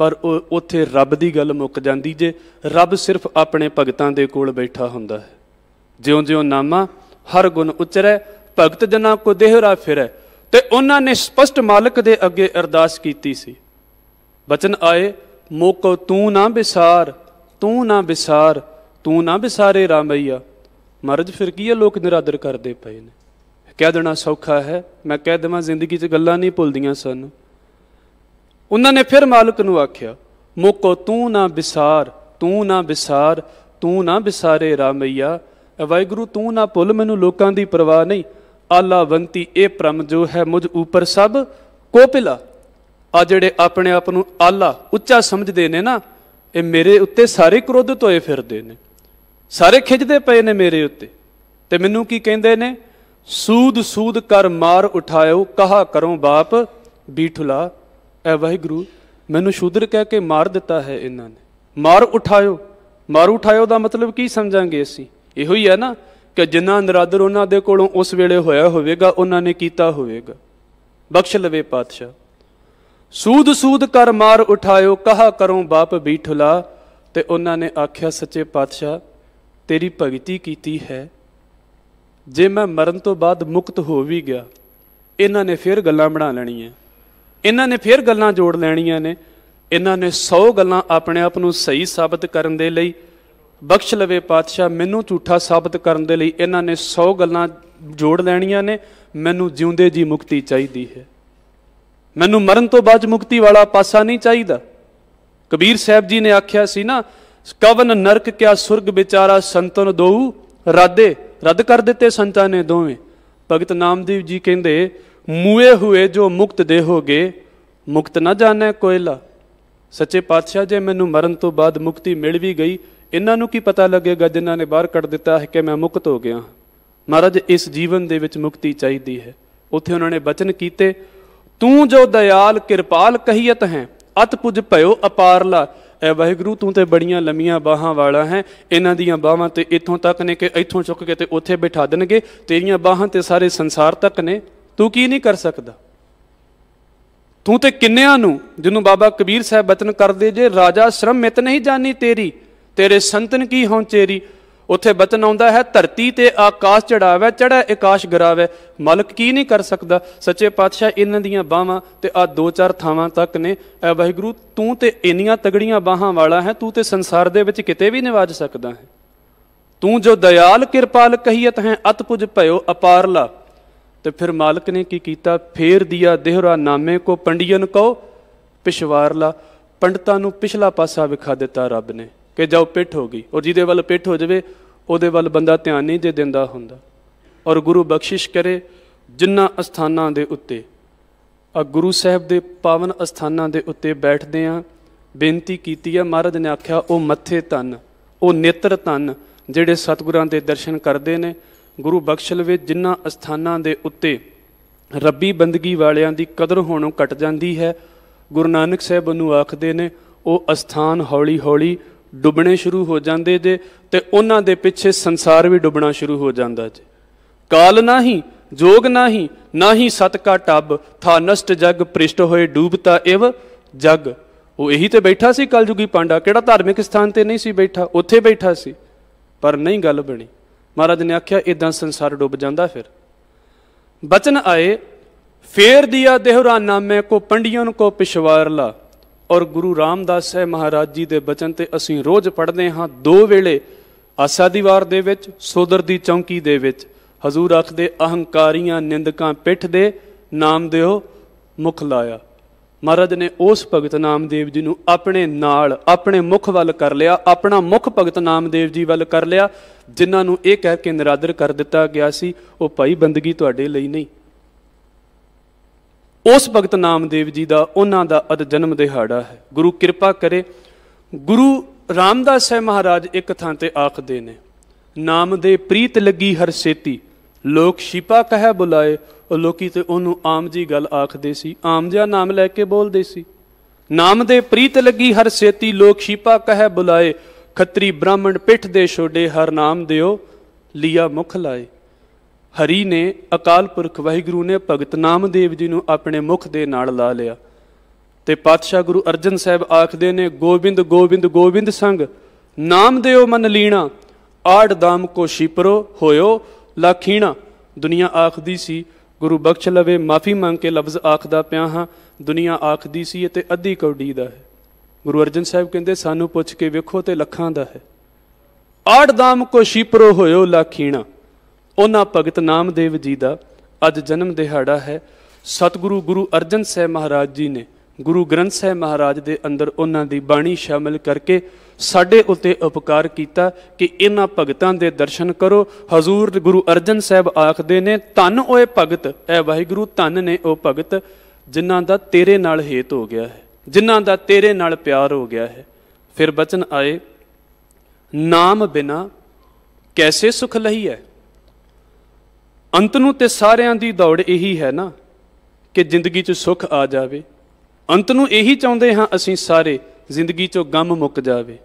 ਪਰ ਉੱਥੇ ਰੱਬ ਦੀ ਗੱਲ ਮੁੱਕ ਜਾਂਦੀ ਜੇ ਰੱਬ ਸਿਰਫ ਆਪਣੇ ਭਗਤਾਂ ਦੇ ਕੋਲ ਬੈਠਾ ਹੁੰਦਾ ਹੈ ਜਿਉਂ-ਜਿਉਂ ਨਾਮਾ ਹਰ ਗੁਣ ਉਚਰੈ ਭਗਤ ਜਨਾਂ ਕੋ ਦੇਹਰਾ ਫਿਰੈ ਤੇ ਉਹਨਾਂ ਨੇ ਸਪਸ਼ਟ ਮਾਲਕ ਦੇ ਅੱਗੇ ਅਰਦਾਸ ਕੀਤੀ ਸੀ ਬਚਨ ਆਏ ਮੋਕ ਤੂੰ ਨਾ ਵਿਸਾਰ ਤੂੰ ਨਾ ਵਿਸਾਰ ਤੂੰ ਨਾ ਵਿਸਾਰੇ ਰਾਮਈਆ ਮਰਜ ਫਿਰ ਕੀ ਇਹ ਲੋਕ ਨਿਰਾਦਰ ਕਰਦੇ ਪਏ ਨੇ ਕਹਿ ਦੇਣਾ ਸੌਖਾ ਹੈ ਮੈਂ ਕਹਿ ਦਵਾਂ ਜ਼ਿੰਦਗੀ 'ਚ ਗੱਲਾਂ ਨਹੀਂ ਭੁੱਲਦੀਆਂ ਸਾਨੂੰ ਉਹਨਾਂ ਨੇ ਫਿਰ ਮਾਲਕ ਨੂੰ ਆਖਿਆ ਮੋਕੋ ਤੂੰ ਨਾ ਵਿਸਾਰ ਤੂੰ ਨਾ ਵਿਸਾਰ ਤੂੰ ਨਾ ਵਿਸਾਰੇ ਰਾਮਈਆ ਵਾਹਿਗੁਰੂ ਤੂੰ ਨਾ ਭੁੱਲ ਮੈਨੂੰ ਲੋਕਾਂ ਦੀ ਪਰਵਾਹ ਨਹੀਂ ਆਲਾਵੰਤੀ ਇਹ ਪ੍ਰਮ ਜੋ ਹੈ ਮੁਝ ਉਪਰ ਸਭ ਕੋਪਿਲਾ ਆ ਜਿਹੜੇ ਆਪਣੇ ਆਪ ਨੂੰ ਆਲਾ ਉੱਚਾ ਸਮਝਦੇ ਨੇ ਨਾ ਇਹ ਮੇਰੇ ਉੱਤੇ ਸਾਰੇ ਕ੍ਰੋਧ ਤੋਏ ਫਿਰਦੇ ਨੇ ਸਾਰੇ ਖਿੱਚਦੇ ਪਏ ਨੇ ਮੇਰੇ ਉੱਤੇ ਤੇ ਮੈਨੂੰ ਕੀ ਕਹਿੰਦੇ ਨੇ ਸੂਦ ਸੂਦ ਕਰ ਮਾਰ ਉਠਾਇਓ ਕਹਾ ਕਰੋ ਬਾਪ ਬੀਠੁਲਾ ਐ ਵਾਹਿਗੁਰੂ ਮੈਨੂੰ ਸ਼ੂਦਰ ਕਹਿ ਕੇ ਮਾਰ ਦਿੱਤਾ ਹੈ ਇਹਨਾਂ ਨੇ ਮਾਰ ਉਠਾਇਓ ਮਾਰ ਉਠਾਇਓ ਦਾ ਮਤਲਬ ਕੀ ਸਮਝਾਂਗੇ ਅਸੀਂ ਇਹੋ ਹੀ ਹੈ ਨਾ ਕਿ ਜਿੰਨਾ ਨਰਾਦਰ ਉਹਨਾਂ ਦੇ ਕੋਲੋਂ ਉਸ ਵੇਲੇ ਹੋਇਆ ਹੋਵੇਗਾ ਉਹਨਾਂ ਨੇ ਕੀਤਾ ਹੋਵੇਗਾ ਬਖਸ਼ ਲਵੇ ਪਾਤਸ਼ਾਹ ਸੂਦ ਸੂਦ ਕਰ ਮਾਰ ਉਠਾਇਓ ਕਹਾ ਕਰੋ ਬਾਪ ਬੀਠੁਲਾ ਤੇ ਉਹਨਾਂ ਨੇ ਆਖਿਆ ਸੱਚੇ ਪਾਤਸ਼ਾਹ ਤੇਰੀ ਭਗਤੀ ਕੀਤੀ ਹੈ ਜੇ ਮੈਂ ਮਰਨ ਤੋਂ ਬਾਅਦ ਮੁਕਤ ਹੋ ਵੀ ਗਿਆ ਇਹਨਾਂ ਨੇ ਫਿਰ ਗੱਲਾਂ ਬਣਾ ਲੈਣੀਆਂ ਇਹਨਾਂ ਨੇ ਫਿਰ ਗੱਲਾਂ ਜੋੜ ਲੈਣੀਆਂ ਨੇ ਇਹਨਾਂ ਨੇ 100 ਗੱਲਾਂ ਆਪਣੇ ਆਪ ਨੂੰ ਸਹੀ ਸਾਬਤ ਕਰਨ ਦੇ ਲਈ ਬਖਸ਼ ਲਵੇ ਪਾਤਸ਼ਾਹ ਮੈਨੂੰ ਝੂਠਾ ਸਾਬਤ ਕਰਨ ਦੇ ਲਈ ਇਹਨਾਂ ਨੇ 100 ਗੱਲਾਂ ਜੋੜ ਲੈਣੀਆਂ ਨੇ ਮੈਨੂੰ ਜਿਉਂਦੇ ਜੀ ਮੁਕਤੀ ਚਾਹੀਦੀ ਹੈ ਮੈਨੂੰ ਮਰਨ ਤੋਂ ਬਾਅਦ ਮੁਕਤੀ ਵਾਲਾ ਪਾਸਾ ਨਹੀਂ ਚਾਹੀਦਾ ਕਬੀਰ ਸਾਹਿਬ ਜੀ ਨੇ ਆਖਿਆ ਸੀ ਨਾ ਕਵਨ ਨਰਕ ਕਿਆ ਸੁਰਗ ਵਿਚਾਰਾ ਸੰਤਨ ਦੋਉ ਰਾਦੇ ਰੱਦ ਕਰ ਦਿੱਤੇ ਸੰਤਾਂ ਨੇ ਦੋਵੇਂ ਭਗਤ ਨਾਮਦੇਵ ਜੀ ਕਹਿੰਦੇ ਮੂਏ ਹੋਏ ਜੋ ਮੁਕਤ ਦੇ ਹੋਗੇ ਮੁਕਤ ਨਾ ਜਾਣੈ ਕੋਇਲਾ ਸੱਚੇ ਪਾਤਸ਼ਾਹ ਜੇ ਮੈਨੂੰ ਮਰਨ ਤੋਂ ਬਾਅਦ ਮੁਕਤੀ ਮਿਲ ਵੀ ਗਈ ਇਹਨਾਂ ਨੂੰ ਕੀ ਪਤਾ ਲੱਗੇਗਾ ਜਿਨ੍ਹਾਂ ਨੇ ਬਾਹਰ ਕੱਢ ਦਿੱਤਾ ਹੈ ਕਿ ਮੈਂ ਮੁਕਤ ਹੋ ਗਿਆ ਮਹਾਰਾਜ ਇਸ ਜੀਵਨ ਦੇ ਵਿੱਚ ਮੁਕਤੀ ਚਾਹੀਦੀ ਹੈ ਉੱਥੇ ਉਹਨਾਂ ਨੇ ਬਚਨ ਕੀਤੇ ਤੂੰ ਜੋ ਦਇਆਲ ਕਿਰਪਾਲ ਕਹੀਤ ਹੈ ਅਤ ਪੁਜ ਭਇਓ ਅਪਾਰਲਾ ਐ ਵਾਹਿਗੁਰੂ ਤੂੰ ਤੇ ਬੜੀਆਂ ਲੰਮੀਆਂ ਬਾਹਾਂ ਵਾਲਾ ਹੈ ਇਹਨਾਂ ਦੀਆਂ ਬਾਹਾਂ ਤੇ ਇੱਥੋਂ ਤੱਕ ਨੇ ਕਿ ਇੱਥੋਂ ਚੁੱਕ ਕੇ ਤੇ ਉੱਥੇ ਬਿਠਾ ਦੇਣਗੇ ਤੇਰੀਆਂ ਬਾਹਾਂ ਤੇ ਸਾਰੇ ਸੰਸਾਰ ਤੱਕ ਨੇ ਤੂੰ ਕੀ ਨਹੀਂ ਕਰ ਸਕਦਾ ਤੂੰ ਤੇ ਕਿੰਨਿਆਂ ਨੂੰ ਜਿਹਨੂੰ ਬਾਬਾ ਕਬੀਰ ਸਾਹਿਬ ਬਤਨ ਕਰਦੇ ਜੇ ਰਾਜਾ ਸ਼ਰਮ ਮਿਤ ਨਹੀਂ ਜਾਣੀ ਤੇਰੀ ਤੇਰੇ ਸੰਤਨ ਕੀ ਹੋਂ ਚੇਰੀ ਉੱਥੇ ਬਤਨ ਆਉਂਦਾ ਹੈ ਧਰਤੀ ਤੇ ਆਕਾਸ਼ ਚੜਾਵੇ ਚੜਾ ਆਕਾਸ਼ ਗਰਾਵੇ ਮਲਕ ਕੀ ਨਹੀਂ ਕਰ ਸਕਦਾ ਸੱਚੇ ਪਾਤਸ਼ਾਹ ਇਹਨਾਂ ਦੀਆਂ ਬਾਹਾਂ ਤੇ ਆ ਦੋ ਚਾਰ ਥਾਵਾਂ ਤੱਕ ਨੇ ਐ ਵਾਹਿਗੁਰੂ ਤੂੰ ਤੇ ਇੰਨੀਆਂ ਤਗੜੀਆਂ ਬਾਹਾਂ ਵਾਲਾ ਹੈ ਤੂੰ ਤੇ ਸੰਸਾਰ ਦੇ ਵਿੱਚ ਕਿਤੇ ਵੀ ਨਿਵਾਜ ਸਕਦਾ ਹੈ ਤੂੰ ਜੋ ਦਇਆਲ ਕਿਰਪਾਲ ਕਹੀਤ ਹੈ ਅਤਪੁਜ ਭਇਓ ਅਪਾਰਲਾ ਤੇ ਫਿਰ ਮਾਲਕ ਨੇ ਕੀ ਕੀਤਾ ਫੇਰ ਦਿਆ ਦੇਹਰਾ ਨਾਮੇ ਕੋ ਪੰਡੀਅਨ ਕੋ ਪਿਸ਼ਵਾਰਲਾ ਪੰਡਤਾਂ ਨੂੰ ਪਿਛਲਾ ਪਾਸਾ ਵਿਖਾ ਦਿੱਤਾ ਰੱਬ ਨੇ ਕਿ ਜਾਓ ਪਿੱਠ ਹੋ ਗਈ ਔਰ ਜਿਹਦੇ ਵੱਲ ਪਿੱਠ ਹੋ ਜਾਵੇ ਉਹਦੇ ਵੱਲ ਬੰਦਾ ਧਿਆਨ ਨਹੀਂ ਦੇ ਦਿੰਦਾ ਹੁੰਦਾ ਔਰ ਗੁਰੂ ਬਖਸ਼ਿਸ਼ ਕਰੇ ਜਿੰਨਾ ਅਸਥਾਨਾਂ ਦੇ ਉੱਤੇ ਆ ਗੁਰੂ ਸਾਹਿਬ ਦੇ ਪਾਵਨ ਅਸਥਾਨਾਂ ਦੇ ਉੱਤੇ ਬੈਠਦੇ ਆ ਬੇਨਤੀ ਕੀਤੀ ਆ ਮਹਾਰਾਜ ਨੇ ਆਖਿਆ ਉਹ ਮੱਥੇ ਤਨ ਉਹ ਨੇਤਰ ਤਨ ਜਿਹੜੇ ਸਤਿਗੁਰਾਂ ਦੇ ਦਰਸ਼ਨ ਕਰਦੇ ਨੇ ਗੁਰੂ ਬਖਸ਼ ਲਵੇ ਜਿਨ੍ਹਾਂ ਅਸਥਾਨਾਂ ਦੇ ਉੱਤੇ ਰੱਬੀ ਬੰਦਗੀ ਵਾਲਿਆਂ ਦੀ ਕਦਰ ਹੋਣੋਂ ਕੱਟ ਜਾਂਦੀ ਹੈ ਗੁਰੂ ਨਾਨਕ ਸਾਹਿਬ ਨੂੰ ਆਖਦੇ ਨੇ ਉਹ ਅਸਥਾਨ ਹੌਲੀ-ਹੌਲੀ ਡੁੱਬਣੇ ਸ਼ੁਰੂ ਹੋ ਜਾਂਦੇ ਜੇ ਤੇ ਉਹਨਾਂ ਦੇ ਪਿੱਛੇ ਸੰਸਾਰ ਵੀ ਡੁੱਬਣਾ ਸ਼ੁਰੂ ਹੋ ਜਾਂਦਾ ਜੇ ਕਾਲ ਨਹੀਂ ਜੋਗ ਨਹੀਂ ਨਹੀਂ ਸਤ ਕਾ ਟੱਬ ਥਾ ਨਸ਼ਟ ਜਗ ਪ੍ਰਿਸ਼ਟ ਹੋਏ ਡੂਬਤਾ ਇਵ ਜਗ ਉਹ ਇਹੀ ਤੇ ਬੈਠਾ ਸੀ ਕਲਯੁਗੀ ਪਾਂਡਾ ਕਿਹੜਾ ਧਾਰਮਿਕ ਸਥਾਨ ਤੇ ਨਹੀਂ ਸੀ ਬੈਠਾ ਉੱਥੇ ਬੈਠਾ ਸੀ ਪਰ ਨਹੀਂ ਗੱਲ ਬਣੀ ਮਹਾਰਾਜ ਨੇ ਆਖਿਆ ਇਦਾਂ ਸੰਸਾਰ ਡੁੱਬ ਜਾਂਦਾ ਫਿਰ ਬਚਨ ਆਏ ਫੇਰ ਦਿਆ ਦੇਹਰਾ ਨਾਮੇ ਕੋ ਪੰਡੀਆਂ ਕੋ ਲਾ ਔਰ ਗੁਰੂ ਰਾਮਦਾਸ ਹੈ ਮਹਾਰਾਜ ਜੀ ਦੇ ਬਚਨ ਤੇ ਅਸੀਂ ਰੋਜ਼ ਪੜ੍ਹਦੇ ਹਾਂ ਦੋ ਵੇਲੇ ਆਸਾ ਦੀ ਵਾਰ ਦੇ ਵਿੱਚ ਸੋਦਰ ਦੀ ਚੌਂਕੀ ਦੇ ਵਿੱਚ ਹਜ਼ੂਰ ਆਖਦੇ ਅਹੰਕਾਰੀਆਂ ਨਿੰਦਕਾਂ ਪਿੱਠ ਦੇ ਨਾਮ ਦਿਓ ਮੁਖ ਲਾਇਆ ਮਹਾਰਾਜ ਨੇ ਉਸ ਭਗਤ ਨਾਮਦੇਵ ਜੀ ਨੂੰ ਆਪਣੇ ਨਾਲ ਆਪਣੇ ਮੁਖ ਵੱਲ ਕਰ ਲਿਆ ਆਪਣਾ ਮੁਖ ਭਗਤ ਨਾਮਦੇਵ ਜੀ ਵੱਲ ਕਰ ਲਿਆ ਜਿਨ੍ਹਾਂ ਨੂੰ ਇਹ ਕਹਿ ਕੇ ਨਿਰਾਦਰ ਕਰ ਦਿੱਤਾ ਗਿਆ ਸੀ ਉਹ ਭਾਈ ਬੰਦਗੀ ਤੁਹਾਡੇ ਲਈ ਨਹੀਂ ਉਸ ਭਗਤ ਨਾਮਦੇਵ ਜੀ ਦਾ ਉਹਨਾਂ ਦਾ ਅਦ ਜਨਮ ਦਿਹਾੜਾ ਹੈ ਗੁਰੂ ਕਿਰਪਾ ਕਰੇ ਗੁਰੂ ਰਾਮਦਾਸ ਸਾਹਿਬ ਮਹਾਰਾਜ ਇੱਕ ਥਾਂ ਤੇ ਆਖਦੇ ਨੇ ਨਾਮ ਦੇ ਪ੍ਰੀਤ ਲੱਗੀ ਹਰ ਸੇਤੀ ਲੋਕ ਸ਼ਿਪਾ ਕਹਿ ਬੁਲਾਏ ਉਹ ਲੋਕੀ ਤੇ ਉਹਨੂੰ ਆਮ ਜੀ ਗੱਲ ਆਖਦੇ ਸੀ ਆਮ ਜਿਹਾ ਨਾਮ ਲੈ ਕੇ ਬੋਲਦੇ ਸੀ ਨਾਮ ਦੇ ਪ੍ਰੀਤ ਲੱਗੀ ਹਰ ਸੇਤੀ ਲੋਕ ਸ਼ੀਪਾ ਕਹੈ ਬੁਲਾਏ ਖੱਤਰੀ ਬ੍ਰਾਹਮਣ ਪਿੱਠ ਦੇ ਛੋਡੇ ਹਰ ਨਾਮ ਦਿਓ ਲੀਆ ਮੁਖ ਲਾਏ ਹਰੀ ਨੇ ਅਕਾਲ ਪੁਰਖ ਵਾਹਿਗੁਰੂ ਨੇ ਭਗਤ ਨਾਮਦੇਵ ਜੀ ਨੂੰ ਆਪਣੇ ਮੁਖ ਦੇ ਨਾਲ ਲਾ ਲਿਆ ਤੇ ਪਾਤਸ਼ਾਹ ਗੁਰੂ ਅਰਜਨ ਸਾਹਿਬ ਆਖਦੇ ਨੇ ਗੋਬਿੰਦ ਗੋਬਿੰਦ ਗੋਬਿੰਦ ਸੰਗ ਨਾਮ ਦਿਓ ਮਨ ਲੀਣਾ ਆੜ ਦਾਮ ਕੋ ਸ਼ੀਪਰੋ ਹੋਇਓ ਲਖੀਣਾ ਦੁਨੀਆ ਆਖਦੀ ਸੀ ਗੁਰੂ ਬਖਸ਼ ਲਵੇ ਮਾਫੀ ਮੰਗ ਕੇ ਲਫ਼ਜ਼ ਆਖਦਾ ਪਿਆ ਹਾਂ ਦੁਨੀਆ ਆਖਦੀ ਸੀ ਤੇ ਅੱਧੀ ਕੌਡੀ ਦਾ ਹੈ ਗੁਰੂ ਅਰਜਨ ਸਾਹਿਬ ਕਹਿੰਦੇ ਸਾਨੂੰ ਪੁੱਛ ਕੇ ਵੇਖੋ ਤੇ ਲੱਖਾਂ ਦਾ ਹੈ ਆੜ ਦਾਮ ਕੋ ਸ਼ੀਪਰੋ ਹੋਇਓ ਲਖੀਣਾ ਉਹਨਾਂ ਭਗਤ ਨਾਮਦੇਵ ਜੀ ਦਾ ਅੱਜ ਜਨਮ ਦਿਹਾੜਾ ਹੈ ਸਤਿਗੁਰੂ ਗੁਰੂ ਅਰਜਨ ਸਾਹਿਬ ਮਹਾਰਾਜ ਜੀ ਨੇ ਗੁਰੂ ਗ੍ਰੰਥ ਸਾਹਿਬ ਮਹਾਰਾਜ ਦੇ ਅੰਦਰ ਉਹਨਾਂ ਦੀ ਬਾਣੀ ਸ਼ਾਮਿਲ ਕਰਕੇ ਸਾਡੇ ਉਤੇ ਉਪਕਾਰ ਕੀਤਾ ਕਿ ਇਹਨਾਂ ਭਗਤਾਂ ਦੇ ਦਰਸ਼ਨ ਕਰੋ ਹਜ਼ੂਰ ਗੁਰੂ ਅਰਜਨ ਸਾਹਿਬ ਆਖਦੇ ਨੇ ਧੰਨ ਓਏ ਭਗਤ ਐ ਵਾਹਿਗੁਰੂ ਧੰਨ ਨੇ ਉਹ ਭਗਤ ਜਿਨ੍ਹਾਂ ਦਾ ਤੇਰੇ ਨਾਲ ਹੇਤ ਹੋ ਗਿਆ ਹੈ ਜਿਨ੍ਹਾਂ ਦਾ ਤੇਰੇ ਨਾਲ ਪਿਆਰ ਹੋ ਗਿਆ ਹੈ ਫਿਰ ਬਚਨ ਆਏ ਨਾਮ ਬਿਨਾ ਕੈਸੇ ਸੁਖ ਲਈ ਹੈ ਅੰਤ ਨੂੰ ਤੇ ਸਾਰਿਆਂ ਦੀ ਦੌੜ ਇਹੀ ਹੈ ਨਾ ਕਿ ਜ਼ਿੰਦਗੀ 'ਚ ਸੁਖ ਆ ਜਾਵੇ ਅੰਤ ਨੂੰ ਇਹੀ ਚਾਹੁੰਦੇ ਹਾਂ ਅਸੀਂ ਸਾਰੇ ਜ਼ਿੰਦਗੀ 'ਚੋਂ ਗਮ ਮੁੱਕ ਜਾਵੇ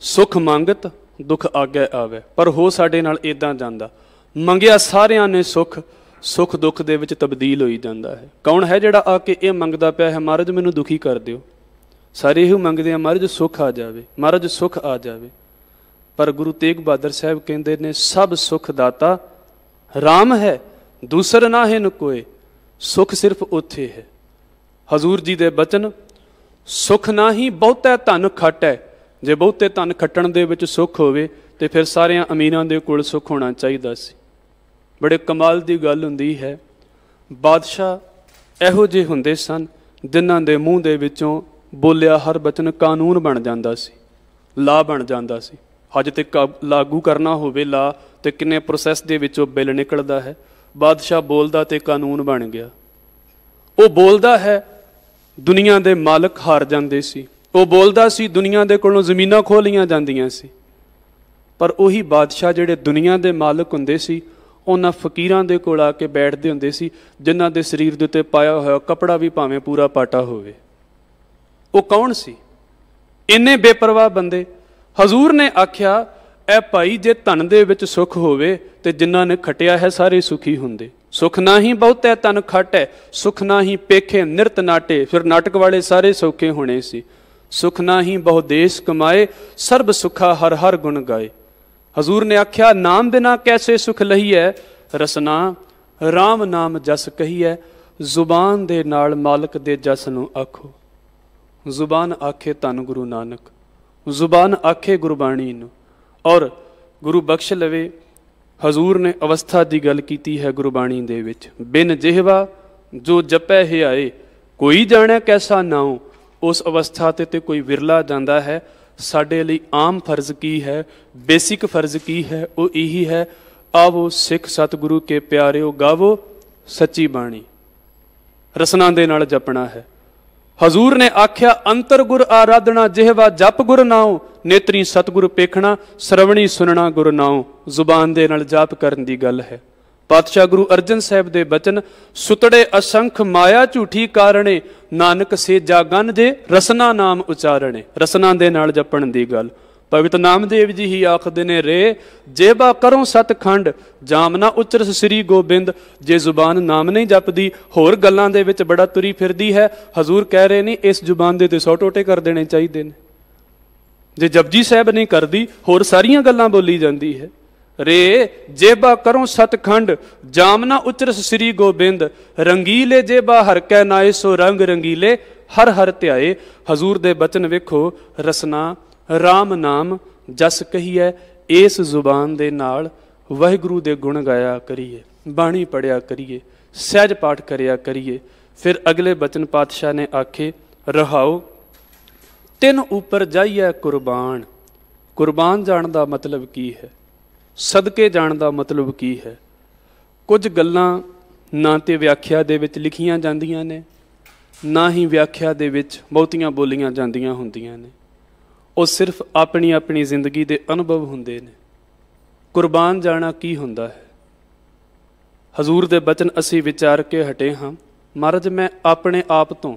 ਸੁਖ ਮੰਗਤ ਦੁਖ ਆਗੇ ਆਵੇ ਪਰ ਹੋ ਸਾਡੇ ਨਾਲ ਇਦਾਂ ਜਾਂਦਾ ਮੰਗਿਆ ਸਾਰਿਆਂ ਨੇ ਸੁਖ ਸੁਖ ਦੁੱਖ ਦੇ ਵਿੱਚ ਤਬਦੀਲ ਹੋਈ ਜਾਂਦਾ ਹੈ ਕੌਣ ਹੈ ਜਿਹੜਾ ਆ ਕੇ ਇਹ ਮੰਗਦਾ ਪਿਆ ਹੈ ਮਹਾਰਾਜ ਮੈਨੂੰ ਦੁਖੀ ਕਰ ਦਿਓ ਸਾਰੇ ਹੀ ਮੰਗਦੇ ਆ ਮਹਾਰਾਜ ਸੁਖ ਆ ਜਾਵੇ ਮਹਾਰਾਜ ਸੁਖ ਆ ਜਾਵੇ ਪਰ ਗੁਰੂ ਤੇਗ ਬਹਾਦਰ ਸਾਹਿਬ ਕਹਿੰਦੇ ਨੇ ਸਭ ਸੁਖ ਦਾਤਾ RAM ਹੈ ਦੂਸਰ ਨਾ ਹੈ ਨ ਕੋਏ ਸੁਖ ਸਿਰਫ ਉੱਥੇ ਹੈ ਹਜ਼ੂਰ ਜੀ ਦੇ ਬਚਨ ਸੁਖ ਨਾਹੀ ਬਹੁਤੈ ਧਨ ਖਟੈ ਜੇ ਬਹੁਤੇ ਧਨ ਖੱਟਣ ਦੇ ਵਿੱਚ ਸੁੱਖ ਹੋਵੇ ਤੇ ਫਿਰ ਸਾਰਿਆਂ ਅਮੀਰਾਂ ਦੇ ਕੋਲ ਸੁੱਖ ਹੋਣਾ ਚਾਹੀਦਾ ਸੀ ਬੜੇ ਕਮਾਲ ਦੀ ਗੱਲ ਹੁੰਦੀ ਹੈ ਬਾਦਸ਼ਾਹ ਇਹੋ ਜਿਹੇ ਹੁੰਦੇ ਸਨ ਜਿਨ੍ਹਾਂ ਦੇ ਮੂੰਹ ਦੇ ਵਿੱਚੋਂ ਬੋਲਿਆ ਹਰ ਬਚਨ ਕਾਨੂੰਨ ਬਣ ਜਾਂਦਾ ਸੀ ਲਾ ਬਣ ਜਾਂਦਾ ਸੀ ਹਜ ਤੇ ਲਾਗੂ ਕਰਨਾ ਹੋਵੇ ਲਾ ਤੇ ਕਿੰਨੇ ਪ੍ਰੋਸੈਸ ਦੇ ਵਿੱਚੋਂ ਬਿੱਲ ਨਿਕਲਦਾ ਹੈ ਬਾਦਸ਼ਾਹ ਬੋਲਦਾ ਤੇ ਕਾਨੂੰਨ ਬਣ ਗਿਆ ਉਹ ਬੋਲਦਾ ਹੈ ਦੁਨੀਆ ਦੇ ਮਾਲਕ ਹਾਰ ਜਾਂਦੇ ਸੀ ਉਹ ਬੋਲਦਾ ਸੀ ਦੁਨੀਆ ਦੇ ਕੋਲੋਂ ਜ਼ਮੀਨਾਂ ਖੋ ਲੀਆਂ ਜਾਂਦੀਆਂ ਸੀ ਪਰ ਉਹੀ ਬਾਦਸ਼ਾਹ ਜਿਹੜੇ ਦੁਨੀਆ ਦੇ ਮਾਲਕ ਹੁੰਦੇ ਸੀ ਉਹਨਾਂ ਫਕੀਰਾਂ ਦੇ ਕੋਲ ਆ ਕੇ ਬੈਠਦੇ ਹੁੰਦੇ ਸੀ ਜਿਨ੍ਹਾਂ ਦੇ ਸਰੀਰ ਦੇ ਉੱਤੇ ਪਾਇਆ ਹੋਇਆ ਕਪੜਾ ਵੀ ਭਾਵੇਂ ਪੂਰਾ ਪਾਟਾ ਹੋਵੇ ਉਹ ਕੌਣ ਸੀ ਇੰਨੇ ਬੇਪਰਵਾਹ ਬੰਦੇ ਹਜ਼ੂਰ ਨੇ ਆਖਿਆ ਐ ਭਾਈ ਜੇ ਧਨ ਦੇ ਵਿੱਚ ਸੁਖ ਹੋਵੇ ਤੇ ਜਿਨ੍ਹਾਂ ਨੇ ਖਟਿਆ ਹੈ ਸਾਰੇ ਸੁਖੀ ਹੁੰਦੇ ਸੁਖ ਨਾਹੀਂ ਬਹੁਤੈ ਤਨ ਖਟ ਹੈ ਸੁਖ ਨਾਹੀਂ ਪੇਖੇ ਨਿਰਤ ਨਾਟੇ ਫਿਰ ਨਾਟਕ ਵਾਲੇ ਸਾਰੇ ਸੌਕੇ ਹੋਣੇ ਸੀ ਸੁਖ ਨਾਹੀ ਬਹੁ ਦੇਸ਼ ਕਮਾਏ ਸਰਬ ਸੁਖਾ ਹਰ ਹਰ ਗੁਣ ਗਾਏ ਹਜ਼ੂਰ ਨੇ ਆਖਿਆ ਨਾਮ ਬਿਨਾ ਕੈਸੇ ਸੁਖ ਲਈਐ ਰਸਨਾ RAM ਨਾਮ ਜਸ ਕਹੀਐ ਜ਼ੁਬਾਨ ਦੇ ਨਾਲ ਮਾਲਕ ਦੇ ਜਸ ਨੂੰ ਆਖੋ ਜ਼ੁਬਾਨ ਆਖੇ ਤਨ ਗੁਰੂ ਨਾਨਕ ਜ਼ੁਬਾਨ ਆਖੇ ਗੁਰਬਾਣੀ ਨੂੰ ਔਰ ਗੁਰੂ ਬਖਸ਼ ਲਵੇ ਹਜ਼ੂਰ ਨੇ ਅਵਸਥਾ ਦੀ ਗੱਲ ਕੀਤੀ ਹੈ ਗੁਰਬਾਣੀ ਦੇ ਵਿੱਚ ਬਿਨ ਜਿਹਵਾ ਜੋ ਜਪੈ ਹਿਆਏ ਕੋਈ ਜਾਣੈ ਕੈਸਾ ਨਾਉ ਉਸ ਅਵਸਥਾ ਤੇ ਤੇ ਕੋਈ ਵਿਰਲਾ ਜਾਂਦਾ ਹੈ ਸਾਡੇ ਲਈ ਆਮ ਫਰਜ਼ ਕੀ ਹੈ ਬੇਸਿਕ ਫਰਜ਼ ਕੀ ਹੈ ਉਹ ਇਹੀ ਹੈ ਆਵੋ ਸਿੱਖ ਸਤਿਗੁਰੂ ਕੇ ਪਿਆਰਿਓ ਗਾਵੋ ਸੱਚੀ ਬਾਣੀ ਰਸਨਾ ਦੇ ਨਾਲ ਜਪਣਾ ਹੈ ਹਜ਼ੂਰ ਨੇ ਆਖਿਆ ਅੰਤਰ ਗੁਰ ਆਰਾਧਨਾ ਜਿਹਵਾ ਜਪ ਗੁਰ ਨਾਉ ਨੇਤਰੀ ਸਤਿਗੁਰ ਪੇਖਣਾ ਸਰਵਣੀ ਸੁਨਣਾ ਗੁਰ ਨਾਉ ਜ਼ੁਬਾਨ ਦੇ ਨਾਲ ਜਾਪ ਕਰਨ ਦੀ ਗੱਲ ਹੈ ਪਾਤਸ਼ਾਹ ਗੁਰੂ ਅਰਜਨ ਸਾਹਿਬ ਦੇ ਬਚਨ ਸੁਤੜੇ ਅਸੰਖ ਮਾਇਆ ਝੂਠੀ ਕਾਰਣੇ ਨਾਨਕ ਸੇ ਜਾਗਨ ਦੇ ਰਸਨਾ ਨਾਮ ਉਚਾਰਣੇ ਰਸਨਾ ਦੇ ਨਾਲ ਜਪਣ ਦੀ ਗੱਲ ਭਗਤ ਨਾਮਦੇਵ ਜੀ ਹੀ ਆਖਦੇ ਨੇ ਰੇ ਜੇਬਾ ਕਰੋ ਸਤਖੰਡ ਜਾਮਨਾ ਉਚਰਸ ਸ੍ਰੀ ਗੋਬਿੰਦ ਜੇ ਜ਼ੁਬਾਨ ਨਾਮ ਨਹੀਂ ਜਪਦੀ ਹੋਰ ਗੱਲਾਂ ਦੇ ਵਿੱਚ ਬੜਾ ਤੁਰੀ ਫਿਰਦੀ ਹੈ ਹਜ਼ੂਰ ਕਹਿ ਰਹੇ ਨੇ ਇਸ ਜ਼ੁਬਾਨ ਦੇ ਤੇ ਸੌ ਟੋਟੇ ਕਰ ਦੇਣੇ ਚਾਹੀਦੇ ਨੇ ਜੇ ਜਪਜੀ ਸਾਹਿਬ ਨਹੀਂ ਕਰਦੀ ਹੋਰ ਸਾਰੀਆਂ ਗੱਲਾਂ ਬੋਲੀ ਜਾਂਦੀ ਹੈ ਰੇ ਜੇਬਾ ਕਰੂੰ ਸਤਖੰਡ ਜਾਮਨਾ ਉਚਰਸ ਸ੍ਰੀ ਗੋਬਿੰਦ ਰੰਗੀਲੇ ਜੇਬਾ ਹਰ ਕੈ ਨਾਏ ਸੋ ਰੰਗ ਰੰਗੀਲੇ ਹਰ ਹਰ ਧਿਆਏ ਹਜ਼ੂਰ ਦੇ ਬਚਨ ਵੇਖੋ ਰਸਨਾ RAM ਨਾਮ ਜਸ ਕਹੀਐ ਇਸ ਜ਼ੁਬਾਨ ਦੇ ਨਾਲ ਵਾਹਿਗੁਰੂ ਦੇ ਗੁਣ ਗਾਇਆ ਕਰੀਏ ਬਾਣੀ ਪੜਿਆ ਕਰੀਏ ਸਹਿਜ ਪਾਠ ਕਰਿਆ ਕਰੀਏ ਫਿਰ ਅਗਲੇ ਬਚਨ ਪਾਤਸ਼ਾਹ ਨੇ ਆਖੇ ਰਹਾਉ ਤਿੰਨ ਉਪਰ ਜਾਈਐ ਕੁਰਬਾਨ ਕੁਰਬਾਨ ਜਾਣ ਦਾ ਮਤਲਬ ਕੀ ਹੈ ਸਦਕੇ ਜਾਣ ਦਾ ਮਤਲਬ ਕੀ ਹੈ ਕੁਝ ਗੱਲਾਂ ਨਾ ਤੇ ਵਿਆਖਿਆ ਦੇ ਵਿੱਚ ਲਿਖੀਆਂ ਜਾਂਦੀਆਂ ਨੇ ਨਾ ਹੀ ਵਿਆਖਿਆ ਦੇ ਵਿੱਚ ਬਹੁਤੀਆਂ ਬੋਲੀਆਂ ਜਾਂਦੀਆਂ ਹੁੰਦੀਆਂ ਨੇ ਉਹ ਸਿਰਫ ਆਪਣੀ ਆਪਣੀ ਜ਼ਿੰਦਗੀ ਦੇ ਅਨੁਭਵ ਹੁੰਦੇ ਨੇ ਕੁਰਬਾਨ ਜਾਣਾ ਕੀ ਹੁੰਦਾ ਹੈ ਹਜ਼ੂਰ ਦੇ ਬਚਨ ਅਸੀਂ ਵਿਚਾਰ ਕੇ ਹਟੇ ਹਾਂ ਮਹਾਰਾਜ ਮੈਂ ਆਪਣੇ ਆਪ ਤੋਂ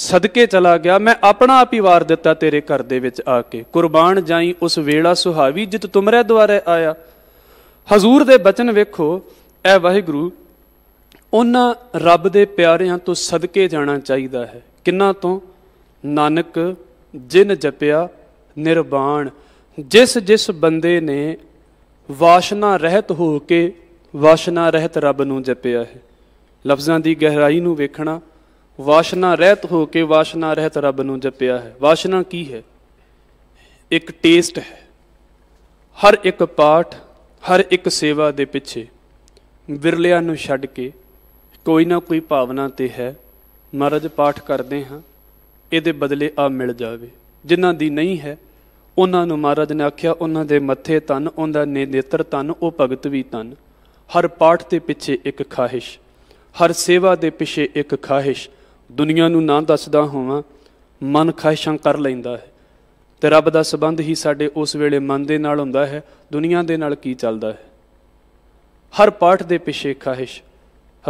ਸਦਕੇ ਚਲਾ ਗਿਆ ਮੈਂ ਆਪਣਾ ਆਪ ਹੀ ਵਾਰ ਦਿੱਤਾ ਤੇਰੇ ਘਰ ਦੇ ਵਿੱਚ ਆ ਕੇ ਕੁਰਬਾਨ ਜਾਈ ਉਸ ਵੇਲਾ ਸੁਹਾਵੀ ਜਿਤ ਤੁਮਰੇ ਦੁਆਰੇ ਆਇਆ ਹਜ਼ੂਰ ਦੇ ਬਚਨ ਵੇਖੋ ਐ ਵਾਹਿਗੁਰੂ ਉਹਨਾਂ ਰੱਬ ਦੇ ਪਿਆਰਿਆਂ ਤੋਂ ਸਦਕੇ ਜਾਣਾ ਚਾਹੀਦਾ ਹੈ ਕਿੰਨਾ ਤੋਂ ਨਾਨਕ ਜਿਨ ਜਪਿਆ ਨਿਰਵਾਣ ਜਿਸ ਜਿਸ ਬੰਦੇ ਨੇ ਵਾਸ਼ਨਾ ਰਹਿਤ ਹੋ ਕੇ ਵਾਸ਼ਨਾ ਰਹਿਤ ਰੱਬ ਨੂੰ ਜਪਿਆ ਹੈ ਲਫ਼ਜ਼ਾਂ ਦੀ ਗਹਿਰਾਈ ਨੂੰ ਵੇਖਣਾ ਵਾਸ਼ਨਾ ਰਹਿਤ ਹੋ ਕੇ ਵਾਸ਼ਨਾ ਰਹਿਤ ਰੱਬ ਨੂੰ ਜਪਿਆ ਹੈ ਵਾਸ਼ਨਾ ਕੀ ਹੈ ਇੱਕ ਟੇਸਟ ਹੈ ਹਰ ਇੱਕ ਪਾਠ ਹਰ ਇੱਕ ਸੇਵਾ ਦੇ ਪਿੱਛੇ ਵਿਰਲਿਆਂ ਨੂੰ ਛੱਡ ਕੇ ਕੋਈ ਨਾ ਕੋਈ ਭਾਵਨਾ ਤੇ ਹੈ ਮਹਾਰਾਜ ਪਾਠ ਕਰਦੇ ਹਾਂ ਇਹਦੇ ਬਦਲੇ ਆ ਮਿਲ ਜਾਵੇ ਜਿਨ੍ਹਾਂ ਦੀ ਨਹੀਂ ਹੈ ਉਹਨਾਂ ਨੂੰ ਮਹਾਰਾਜ ਨੇ ਆਖਿਆ ਉਹਨਾਂ ਦੇ ਮੱਥੇ ਤਨ ਉਹਦਾ ਨੇਤਰ ਤਨ ਉਹ ਭਗਤ ਵੀ ਤਨ ਹਰ ਪਾਠ ਦੇ ਪਿੱਛੇ ਇੱਕ ਖਾਹਿਸ਼ ਹਰ ਸੇਵਾ ਦੇ ਪਿੱਛੇ ਇੱਕ ਖਾਹਿਸ਼ ਦੁਨੀਆ ਨੂੰ ਨਾ ਦੱਸਦਾ ਹੋਵਾਂ ਮਨ ਖਾਹਿਸ਼ਾਂ ਕਰ ਲੈਂਦਾ ਹੈ ਤੇ ਰੱਬ ਦਾ ਸਬੰਧ ਹੀ ਸਾਡੇ ਉਸ ਵੇਲੇ ਮਨ ਦੇ ਨਾਲ ਹੁੰਦਾ ਹੈ ਦੁਨੀਆ ਦੇ ਨਾਲ ਕੀ ਚੱਲਦਾ ਹੈ ਹਰ ਪਾਠ ਦੇ ਪਿਛੇ ਖਾਹਿਸ਼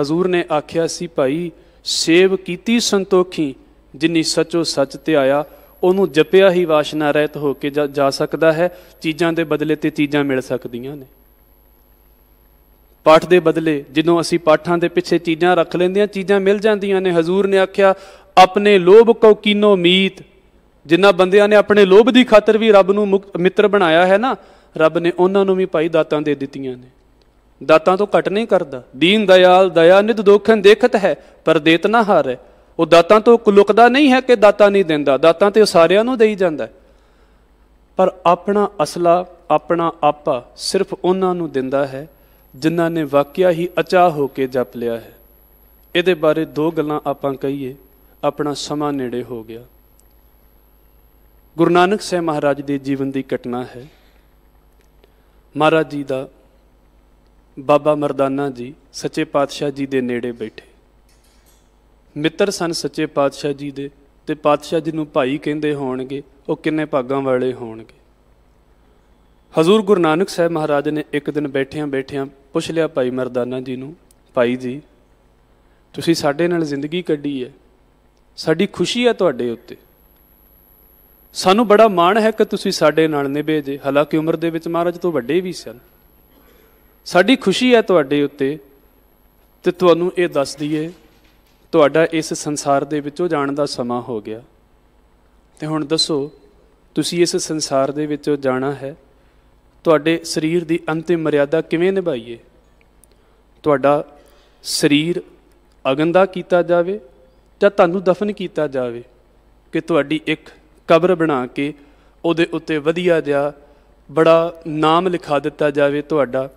ਹਜ਼ੂਰ ਨੇ ਆਖਿਆ ਸੀ ਭਾਈ ਸੇਵ ਕੀਤੀ ਸੰਤੋਖੀ ਜਿਨੀ ਸਚੋ ਸੱਚ ਤੇ ਆਇਆ ਉਹਨੂੰ ਜਪਿਆ ਹੀ ਵਾਸ਼ਨਾ ਰਹਿਤ ਹੋ ਕੇ ਜਾ ਸਕਦਾ ਹੈ ਚੀਜ਼ਾਂ ਦੇ ਬਦਲੇ ਤੇ ਚੀਜ਼ਾਂ ਮਿਲ ਸਕਦੀਆਂ ਨੇ ਪਾਠ ਦੇ ਬਦਲੇ ਜਦੋਂ ਅਸੀਂ ਪਾਠਾਂ ਦੇ ਪਿੱਛੇ ਚੀਜ਼ਾਂ ਰੱਖ ਲੈਂਦੇ ਆ ਚੀਜ਼ਾਂ ਮਿਲ ਜਾਂਦੀਆਂ ਨੇ ਹਜ਼ੂਰ ਨੇ ਆਖਿਆ ਆਪਣੇ ਲੋਭ ਕੋ ਕੀਨੋ ਮੀਤ ਜਿਨ੍ਹਾਂ ਬੰਦਿਆਂ ਨੇ ਆਪਣੇ ਲੋਭ ਦੀ ਖਾਤਰ ਵੀ ਰੱਬ ਨੂੰ ਮਿੱਤਰ ਬਣਾਇਆ ਹੈ ਨਾ ਰੱਬ ਨੇ ਉਹਨਾਂ ਨੂੰ ਵੀ ਭਾਈ ਦਾਤਾਂ ਦੇ ਦਿੱਤੀਆਂ ਨੇ ਦਾਤਾਂ ਤੋਂ ਘਟ ਨਹੀਂ ਕਰਦਾ ਦੀਨ ਦਇਆਲ ਦਇਆ ਨਿਤ ਦੋਖਨ ਦੇਖਤ ਹੈ ਪਰ ਦੇਤ ਨਾ ਹਾਰ ਹੈ ਉਹ ਦਾਤਾਂ ਤੋਂ ਕੁਲੁਕਦਾ ਨਹੀਂ ਹੈ ਕਿ ਦਾਤਾਂ ਨਹੀਂ ਦਿੰਦਾ ਦਾਤਾਂ ਤੇ ਸਾਰਿਆਂ ਨੂੰ ਦੇਈ ਜਾਂਦਾ ਪਰ ਆਪਣਾ ਅਸਲਾ ਆਪਣਾ ਆਪਾ ਸਿਰਫ ਉਹਨਾਂ ਨੂੰ ਦਿੰਦਾ ਹੈ ਜਿਨ੍ਹਾਂ ਨੇ ਵਾਕਿਆ ਹੀ ਅਚਾ ਹੋ ਕੇ ਜਪ ਲਿਆ ਹੈ ਇਹਦੇ ਬਾਰੇ ਦੋ ਗੱਲਾਂ ਆਪਾਂ ਕਹੀਏ ਆਪਣਾ ਸਮਾਂ ਨੇੜੇ ਹੋ ਗਿਆ ਗੁਰੂ ਨਾਨਕ ਸਾਹਿਬ ਮਹਾਰਾਜ ਦੇ ਜੀਵਨ ਦੀ ਘਟਨਾ ਹੈ ਮਹਾਰਾਜ ਜੀ ਦਾ ਬਾਬਾ ਮਰਦਾਨਾ ਜੀ ਸੱਚੇ ਪਾਤਸ਼ਾਹ ਜੀ ਦੇ ਨੇੜੇ ਬੈਠੇ ਮਿੱਤਰ ਸਨ ਸੱਚੇ ਪਾਤਸ਼ਾਹ ਜੀ ਦੇ ਤੇ ਪਾਤਸ਼ਾਹ ਜੀ ਨੂੰ ਭਾਈ ਕਹਿੰਦੇ ਹੋਣਗੇ ਉਹ ਕਿੰਨੇ ਭਾਗਾਂ ਵਾਲੇ ਹੋਣਗੇ ਹਜ਼ੂਰ ਗੁਰੂ ਨਾਨਕ ਸਾਹਿਬ ਮਹਾਰਾਜ ਨੇ ਇੱਕ ਦਿਨ ਬੈਠਿਆਂ ਬੈਠਿਆਂ ਪੁੱਛ ਲਿਆ ਭਾਈ ਮਰਦਾਨਾ ਜੀ ਨੂੰ ਭਾਈ ਜੀ ਤੁਸੀਂ ਸਾਡੇ ਨਾਲ ਜ਼ਿੰਦਗੀ ਕੱਢੀ ਹੈ ਸਾਡੀ ਖੁਸ਼ੀ ਹੈ ਤੁਹਾਡੇ ਉੱਤੇ ਸਾਨੂੰ ਬੜਾ ਮਾਣ ਹੈ ਕਿ ਤੁਸੀਂ ਸਾਡੇ ਨਾਲ ਨਿਭੇ ਜੇ ਹਾਲਾਂਕਿ ਉਮਰ ਦੇ ਵਿੱਚ ਮਹਾਰਾਜ ਤੋਂ ਵੱਡੇ ਵੀ ਸਨ ਸਾਡੀ ਖੁਸ਼ੀ ਹੈ ਤੁਹਾਡੇ ਉੱਤੇ ਤੇ ਤੁਹਾਨੂੰ ਇਹ ਦੱਸ ਦਈਏ ਤੁਹਾਡਾ ਇਸ ਸੰਸਾਰ ਦੇ ਵਿੱਚੋਂ ਜਾਣ ਦਾ ਸਮਾਂ ਹੋ ਗਿਆ ਤੇ ਹੁਣ ਦੱਸੋ ਤੁਸੀਂ ਇਸ ਸੰਸਾਰ ਦੇ ਵਿੱਚੋਂ ਜਾਣਾ ਹੈ ਤੁਹਾਡੇ ਸਰੀਰ ਦੀ ਅੰਤਿਮ ਮਰਿਆਦਾ ਕਿਵੇਂ ਨਿਭਾਈਏ ਤੁਹਾਡਾ ਸਰੀਰ ਅਗੰਦਾ ਕੀਤਾ ਜਾਵੇ ਜਾਂ ਤੁਹਾਨੂੰ ਦਫਨ ਕੀਤਾ ਜਾਵੇ ਕਿ ਤੁਹਾਡੀ ਇੱਕ ਕਬਰ ਬਣਾ ਕੇ ਉਹਦੇ ਉੱਤੇ ਵਧੀਆ ਜਿਹਾ ਬੜਾ ਨਾਮ ਲਿਖਾ ਦਿੱਤਾ ਜਾਵੇ ਤੁਹਾਡਾ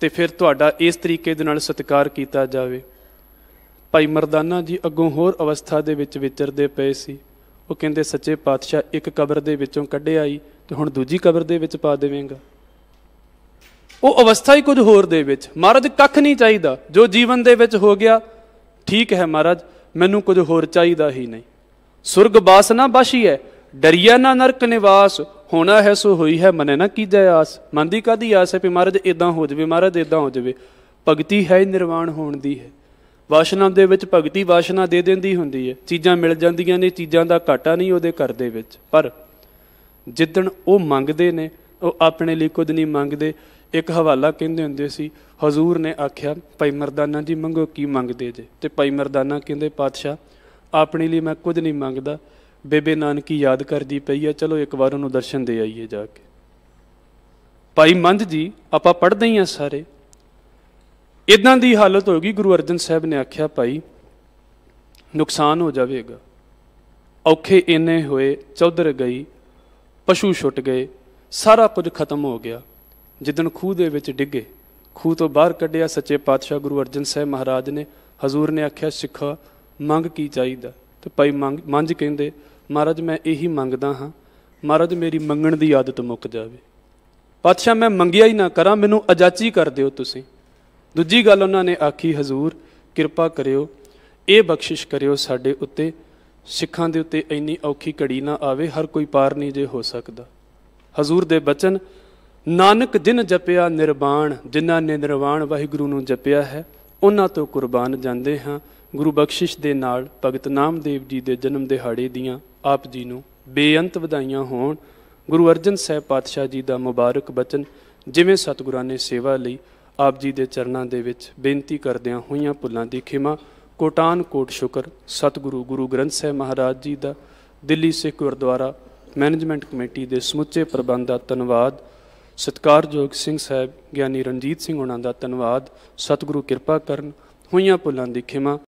ਤੇ ਫਿਰ ਤੁਹਾਡਾ ਇਸ ਤਰੀਕੇ ਦੇ ਨਾਲ ਸਤਿਕਾਰ ਕੀਤਾ ਜਾਵੇ ਭਾਈ ਮਰਦਾਨਾ ਜੀ ਅੱਗੋਂ ਹੋਰ ਅਵਸਥਾ ਦੇ ਵਿੱਚ ਵਿਚਰਦੇ ਪਏ ਸੀ ਉਹ ਕਹਿੰਦੇ ਸੱਚੇ ਪਾਤਸ਼ਾਹ ਇੱਕ ਕਬਰ ਦੇ ਵਿੱਚੋਂ ਕੱਢਿਆ ਤੇ ਹੁਣ ਦੂਜੀ ਕਬਰ ਦੇ ਵਿੱਚ ਪਾ ਦੇਵੇਂਗਾ ਉਹ ਅਵਸਥਾ ਹੀ ਕੁਝ ਹੋਰ ਦੇ ਵਿੱਚ ਮਹਾਰਾਜ ਕੱਖ ਨਹੀਂ ਚਾਹੀਦਾ ਜੋ ਜੀਵਨ ਦੇ ਵਿੱਚ ਹੋ ਗਿਆ ਠੀਕ ਹੈ ਮਹਾਰਾਜ ਮੈਨੂੰ ਕੁਝ ਹੋਰ ਚਾਹੀਦਾ ਹੀ ਨਹੀਂ ਸੁਰਗ ਬਾਸ ਨਾ ਬਾਸ਼ੀ ਹੈ ਦਰਿਆ ਨਾ ਨਰਕ ਨਿਵਾਸ ਹੋਣਾ ਹੈ ਸੋ ਹੋਈ ਹੈ ਮਨੇ ਨਾ ਕੀਜੈ ਆਸ ਮਨ ਦੀ ਕਾਦੀ ਆਸ ਹੈ ਕਿ ਮਹਾਰਾਜ ਇਦਾਂ ਹੋ ਜਾਵੇ ਮਹਾਰਾਜ ਇਦਾਂ ਹੋ ਜਾਵੇ ਭਗਤੀ ਹੈ ਨਿਰਵਾਣ ਹੋਣ ਦੀ ਹੈ ਵਾਸ਼ਨਾ ਦੇ ਵਿੱਚ ਭਗਤੀ ਵਾਸ਼ਨਾ ਦੇ ਦਿੰਦੀ ਹੁੰਦੀ ਹੈ ਚੀਜ਼ਾਂ ਮਿਲ ਜਾਂਦੀਆਂ ਨੇ ਚੀਜ਼ਾਂ ਦਾ ਘਾਟਾ ਨਹੀਂ ਉਹਦੇ ਘਰ ਦੇ ਵਿੱਚ ਪਰ ਜਿੱਦਣ ਉਹ ਮੰਗਦੇ ਨੇ ਉਹ ਆਪਣੇ ਲਈ ਕੁਝ ਨਹੀਂ ਮੰਗਦੇ ਇੱਕ ਹਵਾਲਾ ਕਹਿੰਦੇ ਹੁੰਦੇ ਸੀ ਹਜ਼ੂਰ ਨੇ ਆਖਿਆ ਭਾਈ ਮਰਦਾਨਾ ਜੀ ਮੰਗੋ ਕੀ ਮੰਗਦੇ ਜੇ ਤੇ ਭਾਈ ਮਰਦਾਨਾ ਕਹਿੰਦੇ ਪਾਤਸ਼ਾਹ ਆਪਣੇ ਲਈ ਮੈਂ ਕੁਝ ਨਹੀਂ ਮੰਗਦਾ ਬੇਬੇ ਨਾਨਕੀ ਯਾਦ ਕਰਦੀ ਪਈ ਆ ਚਲੋ ਇੱਕ ਵਾਰ ਉਹਨੂੰ ਦਰਸ਼ਨ ਦੇ ਆਈਏ ਜਾ ਕੇ ਭਾਈ ਮੰਦ ਜੀ ਆਪਾਂ ਪੜਦੇ ਹੀ ਆ ਸਾਰੇ ਇਦਾਂ ਦੀ ਹਾਲਤ ਹੋ ਗਈ ਗੁਰੂ ਅਰਜਨ ਸਾਹਿਬ ਨੇ ਆਖਿਆ ਭਾਈ ਨੁਕਸਾਨ ਹੋ ਜਾਵੇਗਾ ਔਖੇ ਇੰਨੇ ਹੋਏ ਚੌਧਰ ਗਈ ਪਸ਼ੂ ਛੁੱਟ ਗਏ ਸਾਰਾ ਕੁਝ ਖਤਮ ਹੋ ਗਿਆ ਜਿੱਦਣ ਖੂਹ ਦੇ ਵਿੱਚ ਡਿੱਗੇ ਖੂਹ ਤੋਂ ਬਾਹਰ ਕੱਢਿਆ ਸੱਚੇ ਪਾਤਸ਼ਾਹ ਗੁਰੂ ਅਰਜਨ ਸਾਹਿਬ ਮਹਾਰਾਜ ਨੇ ਹਜ਼ੂਰ ਨੇ ਆਖਿਆ ਸਿੱਖਾ ਮੰਗ ਕੀ ਚਾਹੀਦਾ ਤੇ ਭਾਈ ਮੰਗ ਮੰਝ ਕਹਿੰਦੇ ਮਹਾਰਾਜ ਮੈਂ ਇਹੀ ਮੰਗਦਾ ਹਾਂ ਮਹਾਰਾਜ ਮੇਰੀ ਮੰਗਣ ਦੀ ਆਦਤ ਮੁੱਕ ਜਾਵੇ ਪਾਤਸ਼ਾਹ ਮੈਂ ਮੰਗਿਆ ਹੀ ਨਾ ਕਰਾਂ ਮੈਨੂੰ ਅਜਾਚੀ ਕਰ ਦਿਓ ਤੁਸੀਂ ਦੂਜੀ ਗੱਲ ਉਹਨਾਂ ਨੇ ਆਖੀ ਹਜ਼ੂਰ ਕਿਰਪਾ ਕਰਿਓ ਇਹ ਬਖਸ਼ਿਸ਼ ਕਰਿਓ ਸਾਡੇ ਉੱਤੇ ਸਿੱਖਾਂ ਦੇ ਉੱਤੇ ਇੰਨੀ ਔਖੀ ਘੜੀ ਨਾ ਆਵੇ ਹਰ ਕੋਈ ਪਾਰ ਨਹੀਂ ਜੇ ਹੋ ਸਕਦਾ ਹਜ਼ੂਰ ਦੇ ਬਚਨ ਨਾਨਕ ਜਿਨ ਜਪਿਆ ਨਿਰਵਾਣ ਜਿਨ੍ਹਾਂ ਨੇ ਨਿਰਵਾਣ ਵਾਹਿਗੁਰੂ ਨੂੰ ਜਪਿਆ ਹੈ ਉਹਨਾਂ ਤੋਂ ਕੁਰਬਾਨ ਜਾਂਦੇ ਹਾਂ ਗੁਰੂ ਬਖਸ਼ਿਸ਼ ਦੇ ਨਾਲ ਭਗਤ ਨਾਮਦੇਵ ਜੀ ਦੇ ਜਨਮ ਦਿਹਾੜੇ ਦੀਆਂ ਆਪ ਜੀ ਨੂੰ ਬੇਅੰਤ ਵਧਾਈਆਂ ਹੋਣ ਗੁਰੂ ਅਰਜਨ ਸਾਹਿਬ ਪਾਤਸ਼ਾਹ ਜੀ ਦਾ ਮੁਬਾਰਕ ਬਚਨ ਜਿਵੇਂ ਸਤਿਗੁਰਾਂ ਨੇ ਸੇਵਾ ਲਈ ਆਪ ਜੀ ਦੇ ਚਰਨਾਂ ਦੇ ਵਿੱਚ ਬੇਨਤੀ ਕਰਦਿਆਂ ਹੋਈਆਂ ਭੁੱਲਾਂ ਦੀ ਖਿਮਾ ਕੋਟਾਨ ਕੋਟ ਸ਼ੁਕਰ ਸਤਿਗੁਰੂ ਗੁਰੂ ਗ੍ਰੰਥ ਸਾਹਿਬ ਮਹਾਰਾਜ ਜੀ ਦਾ ਦਿੱਲੀ ਸਿੱਖ ਗੁਰਦੁਆਰਾ ਮੈਨੇਜਮੈਂਟ ਕਮੇਟੀ ਦੇ ਸਮੁੱਚੇ ਪ੍ਰਬੰਧ ਦਾ ਧੰਨਵਾਦ ਸਤਕਾਰਯੋਗ ਸਿੰਘ ਸਾਹਿਬ ਗਿਆਨੀ ਰਣਜੀਤ ਸਿੰਘ ਉਹਨਾਂ ਦਾ ਧੰਨਵਾਦ ਸਤਿਗੁਰੂ ਕਿਰਪਾ ਕਰਨ ਹੋਈਆਂ ਭੁੱਲਾਂ ਦੀ ਖਿਮਾ